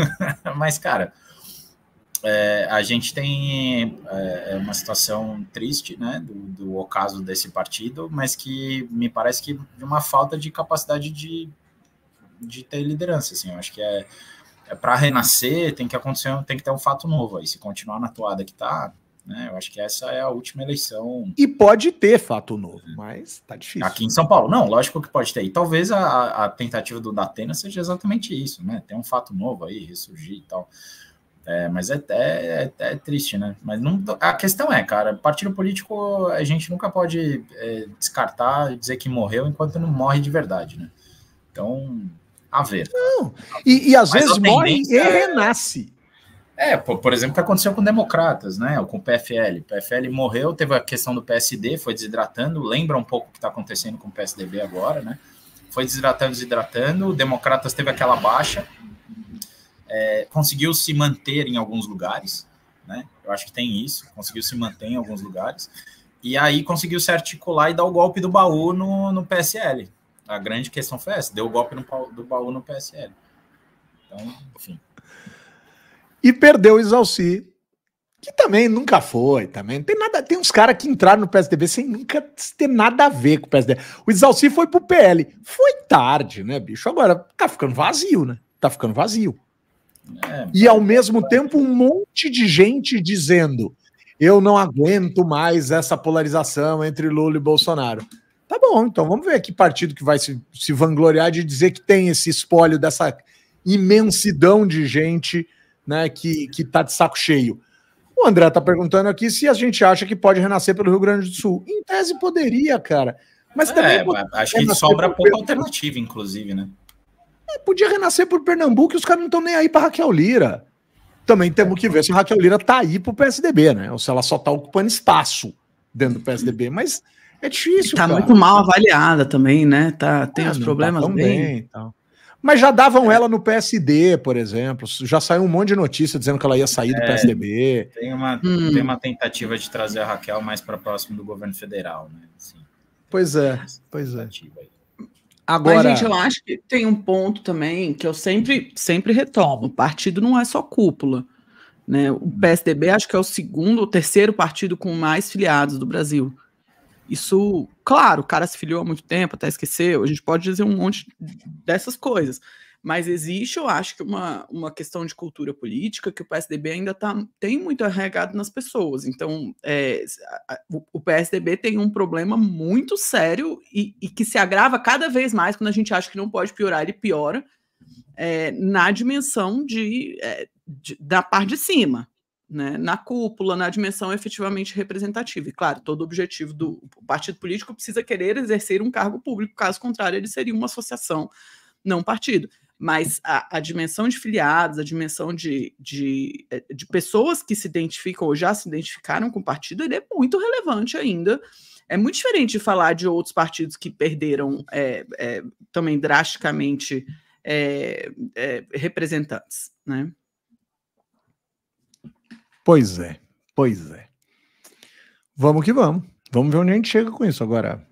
Speaker 3: Mas, cara, é, a gente tem é, uma situação triste, né, do, do, ocaso desse partido, mas que me parece que de uma falta de capacidade de, de ter liderança, assim, eu acho que é, é para renascer tem que acontecer, tem que ter um fato novo aí, se continuar na toada que tá, né? Eu acho que essa é a última eleição. E pode ter fato novo, uhum. mas tá difícil. Aqui em São Paulo, não, lógico que pode ter. E talvez a, a tentativa do Datena seja exatamente isso, né? Tem um fato novo aí, ressurgir e tal. É, mas é, é, é, é, triste, né? Mas não, a questão é, cara, partido político a gente nunca pode é, descartar e dizer que morreu enquanto não morre de verdade, né? Então, a ver.
Speaker 1: Não. E, e às mas vezes morre e é
Speaker 3: renasce. É, por, por exemplo, o que aconteceu com democratas, né? Ou com o PFL. O PFL morreu, teve a questão do PSD, foi desidratando. Lembra um pouco o que está acontecendo com o PSDB agora, né? Foi desidratando, desidratando. O democratas teve aquela baixa, é, conseguiu se manter em alguns lugares, né? Eu acho que tem isso, conseguiu se manter em alguns lugares. E aí conseguiu se articular e dar o golpe do baú no, no PSL. A grande questão foi essa: deu o golpe no, do baú no PSL. Então, enfim.
Speaker 1: E perdeu o Exalci, que também nunca foi, também. Tem nada, tem uns caras que entraram no PSDB sem nunca ter nada a ver com o PSDB. O Exalci foi pro PL. Foi tarde, né, bicho? Agora tá ficando vazio, né? Tá ficando vazio. É, e ao mesmo tempo um monte de gente dizendo: "Eu não aguento mais essa polarização entre Lula e Bolsonaro". Tá bom, então vamos ver que partido que vai se, se vangloriar de dizer que tem esse espólio dessa imensidão de gente né, que, que tá de saco cheio. O André está perguntando aqui se a gente acha que pode renascer pelo Rio Grande do Sul. Em tese poderia, cara. Mas também. É, acho que sobra pouca alternativa,
Speaker 3: inclusive, né?
Speaker 1: É, podia renascer por Pernambuco e os caras não estão nem aí para Raquel Lira. Também temos que ver se Raquel Lira tá aí pro PSDB, né? Ou se ela só tá ocupando espaço dentro do PSDB. Mas é
Speaker 2: difícil. E tá cara. muito mal avaliada também, né? Tá, tem os é, tá problemas tá bem. bem então.
Speaker 1: Mas já davam é. ela no PSD, por exemplo. Já saiu um monte de notícia dizendo que ela ia sair do é, PSDB.
Speaker 3: Tem uma, hum. tem uma tentativa de trazer a Raquel mais para próximo do governo federal, né? Assim,
Speaker 1: pois é, pois é.
Speaker 2: Agora... Mas, gente, eu acho que tem um ponto também que eu sempre, sempre retomo. O partido não é só cúpula. Né? O PSDB acho que é o segundo ou terceiro partido com mais filiados do Brasil. Isso, claro, o cara se filiou há muito tempo, até esqueceu, a gente pode dizer um monte dessas coisas. Mas existe, eu acho, que uma, uma questão de cultura política que o PSDB ainda tá, tem muito arregado nas pessoas. Então, é, o, o, PSDB tem um problema muito sério e, e, que se agrava cada vez mais quando a gente acha que não pode piorar, ele piora é, na dimensão de, é, de, da parte de cima né, na cúpula, na dimensão efetivamente representativa. E, claro, todo objetivo do partido político precisa querer exercer um cargo público, caso contrário, ele seria uma associação, não partido. Mas a, a dimensão de filiados, a dimensão de, de, eh, de, pessoas que se identificam ou já se identificaram com o partido, ele é muito relevante ainda. É muito diferente de falar de outros partidos que perderam é, é, também drasticamente é, representantes, né?
Speaker 1: Pois é, pois é. Vamos que vamos. Vamos ver onde a gente chega com isso agora.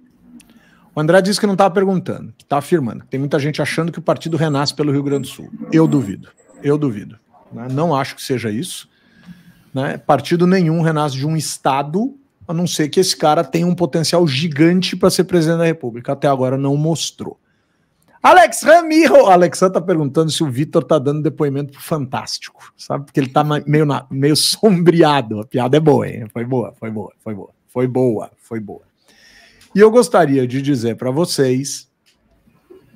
Speaker 1: O André disse que não estava perguntando, que está afirmando. Tem muita gente achando que o partido renasce pelo Rio Grande do Sul. Eu duvido. Eu duvido. Né? Não acho que seja isso. Né? Partido nenhum renasce de um Estado, a não ser que esse cara tenha um potencial gigante para ser presidente da República. Até agora não mostrou. Alex Ramiro. Alexandre tá perguntando se o Vitor tá dando depoimento pro Fantástico, sabe? Porque ele tá meio, na, meio sombreado. A piada é boa, hein? Foi boa, foi boa, foi boa, foi boa, foi boa. E eu gostaria de dizer para vocês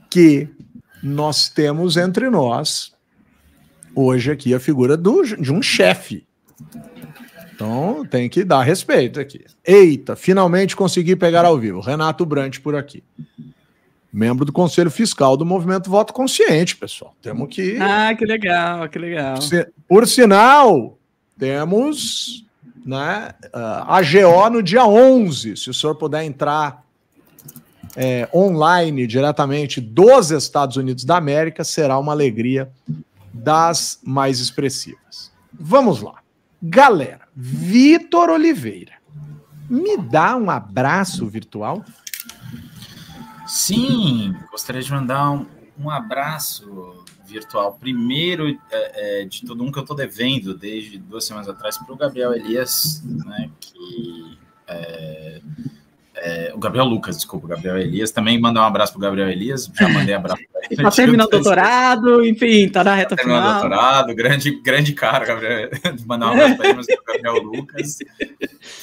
Speaker 1: que nós temos entre nós hoje aqui a figura do, de um chefe. Então tem que dar respeito aqui. Eita, finalmente consegui pegar ao vivo. Renato Brant por aqui membro do Conselho Fiscal do Movimento Voto Consciente, pessoal. Temos que.
Speaker 2: Ah, que legal, que legal.
Speaker 1: Por sinal, temos né, ah, a GO no dia 11. Se o senhor puder entrar é, online diretamente dos Estados Unidos da América, será uma alegria das mais expressivas. Vamos lá. Galera, Vitor Oliveira, me dá um abraço virtual?
Speaker 3: Sim, gostaria de mandar um, um abraço virtual. Primeiro é, é de todo um que eu estou devendo desde duas semanas atrás para o Gabriel Elias, né, que é, é, o Gabriel Lucas, desculpa, o Gabriel Elias. Também mandar um abraço pro Gabriel Elias, já mandei abraço para ele. Está terminando o
Speaker 2: doutorado, enfim, tá na reta tá final. Terminando o
Speaker 3: doutorado, grande, grande cara, Gabriel. mandar um abraço para ele, mas é o Gabriel Lucas,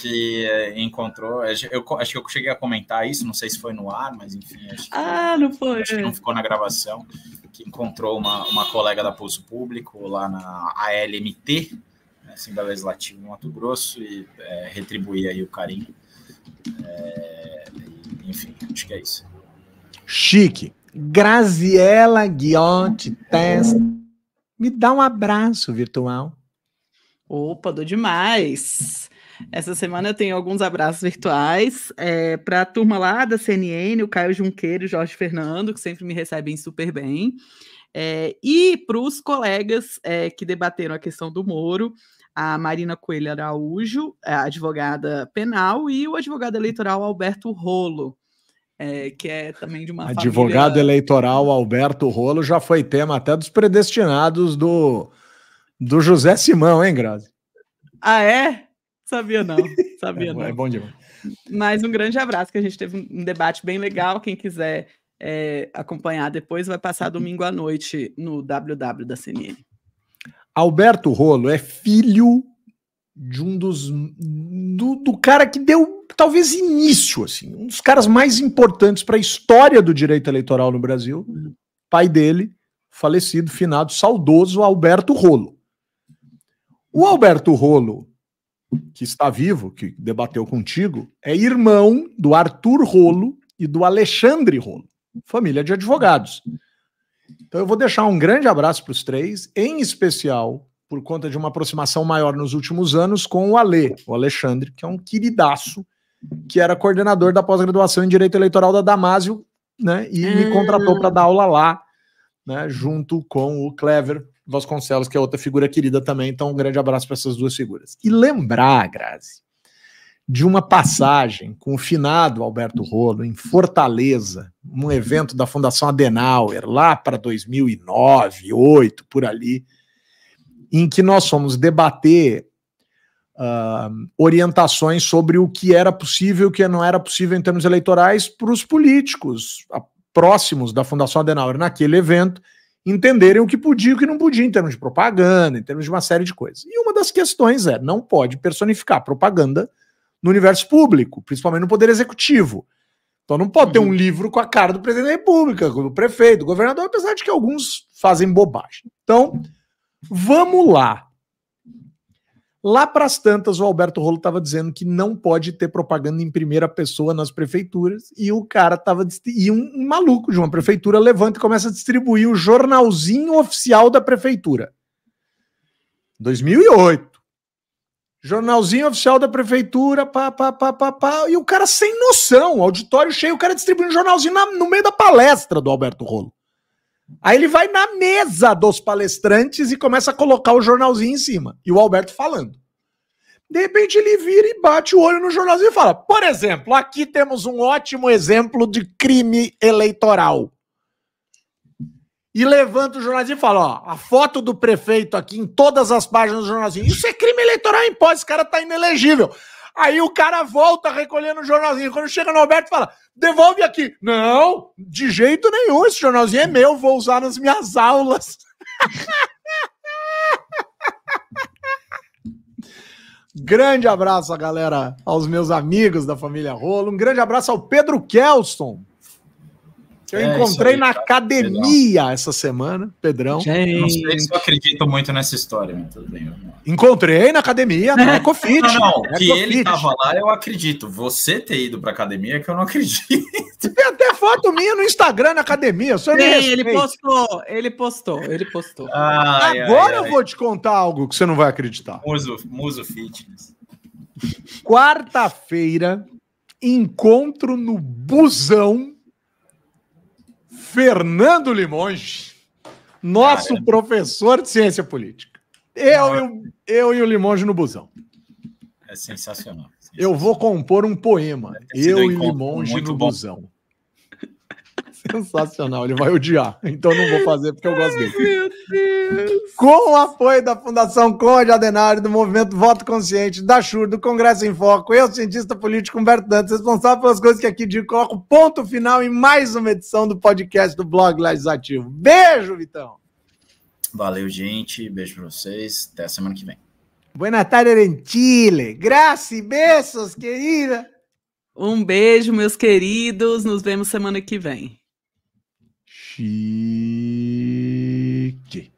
Speaker 3: que é, encontrou. É, eu, acho que eu cheguei a comentar isso, não sei se foi no ar, mas enfim. Acho
Speaker 2: que, ah, não foi. Acho que não
Speaker 3: ficou na gravação. Que encontrou uma, uma colega da Pulso Público lá na ALMT, né, Assembleia Legislativa do Mato Grosso, e é, retribuir aí o carinho. É, enfim, acho que é isso.
Speaker 1: Chique. Graziela Guiotti Testa. Me dá um abraço virtual.
Speaker 2: Opa, dou demais. Essa semana eu tenho alguns abraços virtuais é, para a turma lá da CNN, o Caio Junqueiro e o Jorge Fernando, que sempre me recebem super bem. É, e para os colegas é, que debateram a questão do Moro, a Marina Coelho Araújo, é, a advogada penal, e o advogado eleitoral Alberto Rolo é, que é também de uma Advogado família...
Speaker 1: eleitoral Alberto Rolo já foi tema até dos predestinados do, do José Simão, hein, Grazi?
Speaker 2: Ah, é? Sabia não, sabia é, não. É bom demais. Mas um grande abraço, que a gente teve um debate bem legal. Quem quiser é, acompanhar depois vai passar domingo à noite no WW da CNN.
Speaker 1: Alberto Rolo é filho de um dos. do, do cara que deu talvez início, assim, um dos caras mais importantes para a história do direito eleitoral no Brasil, uhum. pai dele, falecido, finado, saudoso Alberto Rolo. O Alberto Rolo, que está vivo, que debateu contigo, é irmão do Arthur Rolo e do Alexandre Rolo, família de advogados. Então eu vou deixar um grande abraço para os três, em especial por conta de uma aproximação maior nos últimos anos com o Ale, o Alexandre, que é um queridaço que era coordenador da pós-graduação em Direito Eleitoral da Damásio, né? E ah. me contratou para dar aula lá, né? Junto com o Clever Vasconcelos, que é outra figura querida também. Então, um grande abraço para essas duas figuras. E lembrar, Grazi, de uma passagem com o finado Alberto Rolo em Fortaleza, num evento da Fundação Adenauer, lá para 2009, 2008, por ali, em que nós fomos debater Uh, orientações sobre o que era possível e o que não era possível em termos eleitorais para os políticos próximos da Fundação Adenauer naquele evento entenderem o que podia e o que não podia em termos de propaganda, em termos de uma série de coisas. E uma das questões é, não pode personificar propaganda no universo público, principalmente no poder executivo. Então não pode ter um uhum. livro com a cara do presidente da República, do prefeito, do governador, apesar de que alguns fazem bobagem. Então, vamos lá Lá para as tantas, o Alberto Rolo estava dizendo que não pode ter propaganda em primeira pessoa nas prefeituras, e o cara estava. E um, um, maluco de uma prefeitura levanta e começa a distribuir o jornalzinho oficial da prefeitura. 2008. Jornalzinho oficial da prefeitura, pá, pá, pá, pá, pá. E o cara sem noção, auditório cheio, o cara distribuindo jornalzinho na, no meio da palestra do Alberto Rolo. Aí ele vai na mesa dos palestrantes e começa a colocar o jornalzinho em cima. E o Alberto falando. De repente ele vira e bate o olho no jornalzinho e fala: por exemplo, aqui temos um ótimo exemplo de crime eleitoral. E levanta o jornalzinho e fala: ó, a foto do prefeito aqui em todas as páginas do jornalzinho. Isso é crime eleitoral em pós, esse cara tá inelegível. Aí o cara volta recolhendo o jornalzinho. Quando chega no Alberto, fala: devolve aqui. Não, de jeito nenhum, esse jornalzinho é meu, vou usar nas minhas aulas. grande abraço, galera, aos meus amigos da família Rolo. Um grande abraço ao Pedro Kelston,
Speaker 2: eu é, encontrei aí, na
Speaker 1: academia essa semana,
Speaker 3: Pedrão. Gente. Não sei se eu acredito muito nessa história, tudo bem. Encontrei na academia, na é. Ecofit. Não, não, não. É que ele tava lá, eu acredito. Você ter ido pra academia é que eu não acredito.
Speaker 1: Tem até foto minha no Instagram na academia. Só Sim, ele postou,
Speaker 2: ele postou, ele postou. Ai, Agora ai, ai, eu vou te contar algo que você não vai acreditar. Muso, Muso
Speaker 3: Fitness.
Speaker 1: Quarta-feira, encontro no busão Fernando Limões, nosso Caramba. professor de ciência política. Eu, eu, eu e o Limões no busão.
Speaker 3: É sensacional, sensacional.
Speaker 1: Eu vou compor um poema. Eu um e Limões no bom. busão sensacional, ele vai odiar. Então não vou fazer porque eu gosto dele. Meu Deus. Com o apoio da Fundação Conde Adenário, do Movimento Voto Consciente, da SUR, do Congresso em Foco, eu, cientista político Humberto Dantas, responsável pelas coisas que aqui digo, coloco ponto final em mais uma edição do podcast do Blog Legislativo. Beijo, Vitão!
Speaker 3: Valeu, gente. Beijo pra vocês. Até a semana que vem.
Speaker 1: Buenas tardes em
Speaker 2: Graças, e beijos, querida. Um beijo, meus queridos. Nos vemos semana que vem.
Speaker 1: Chique.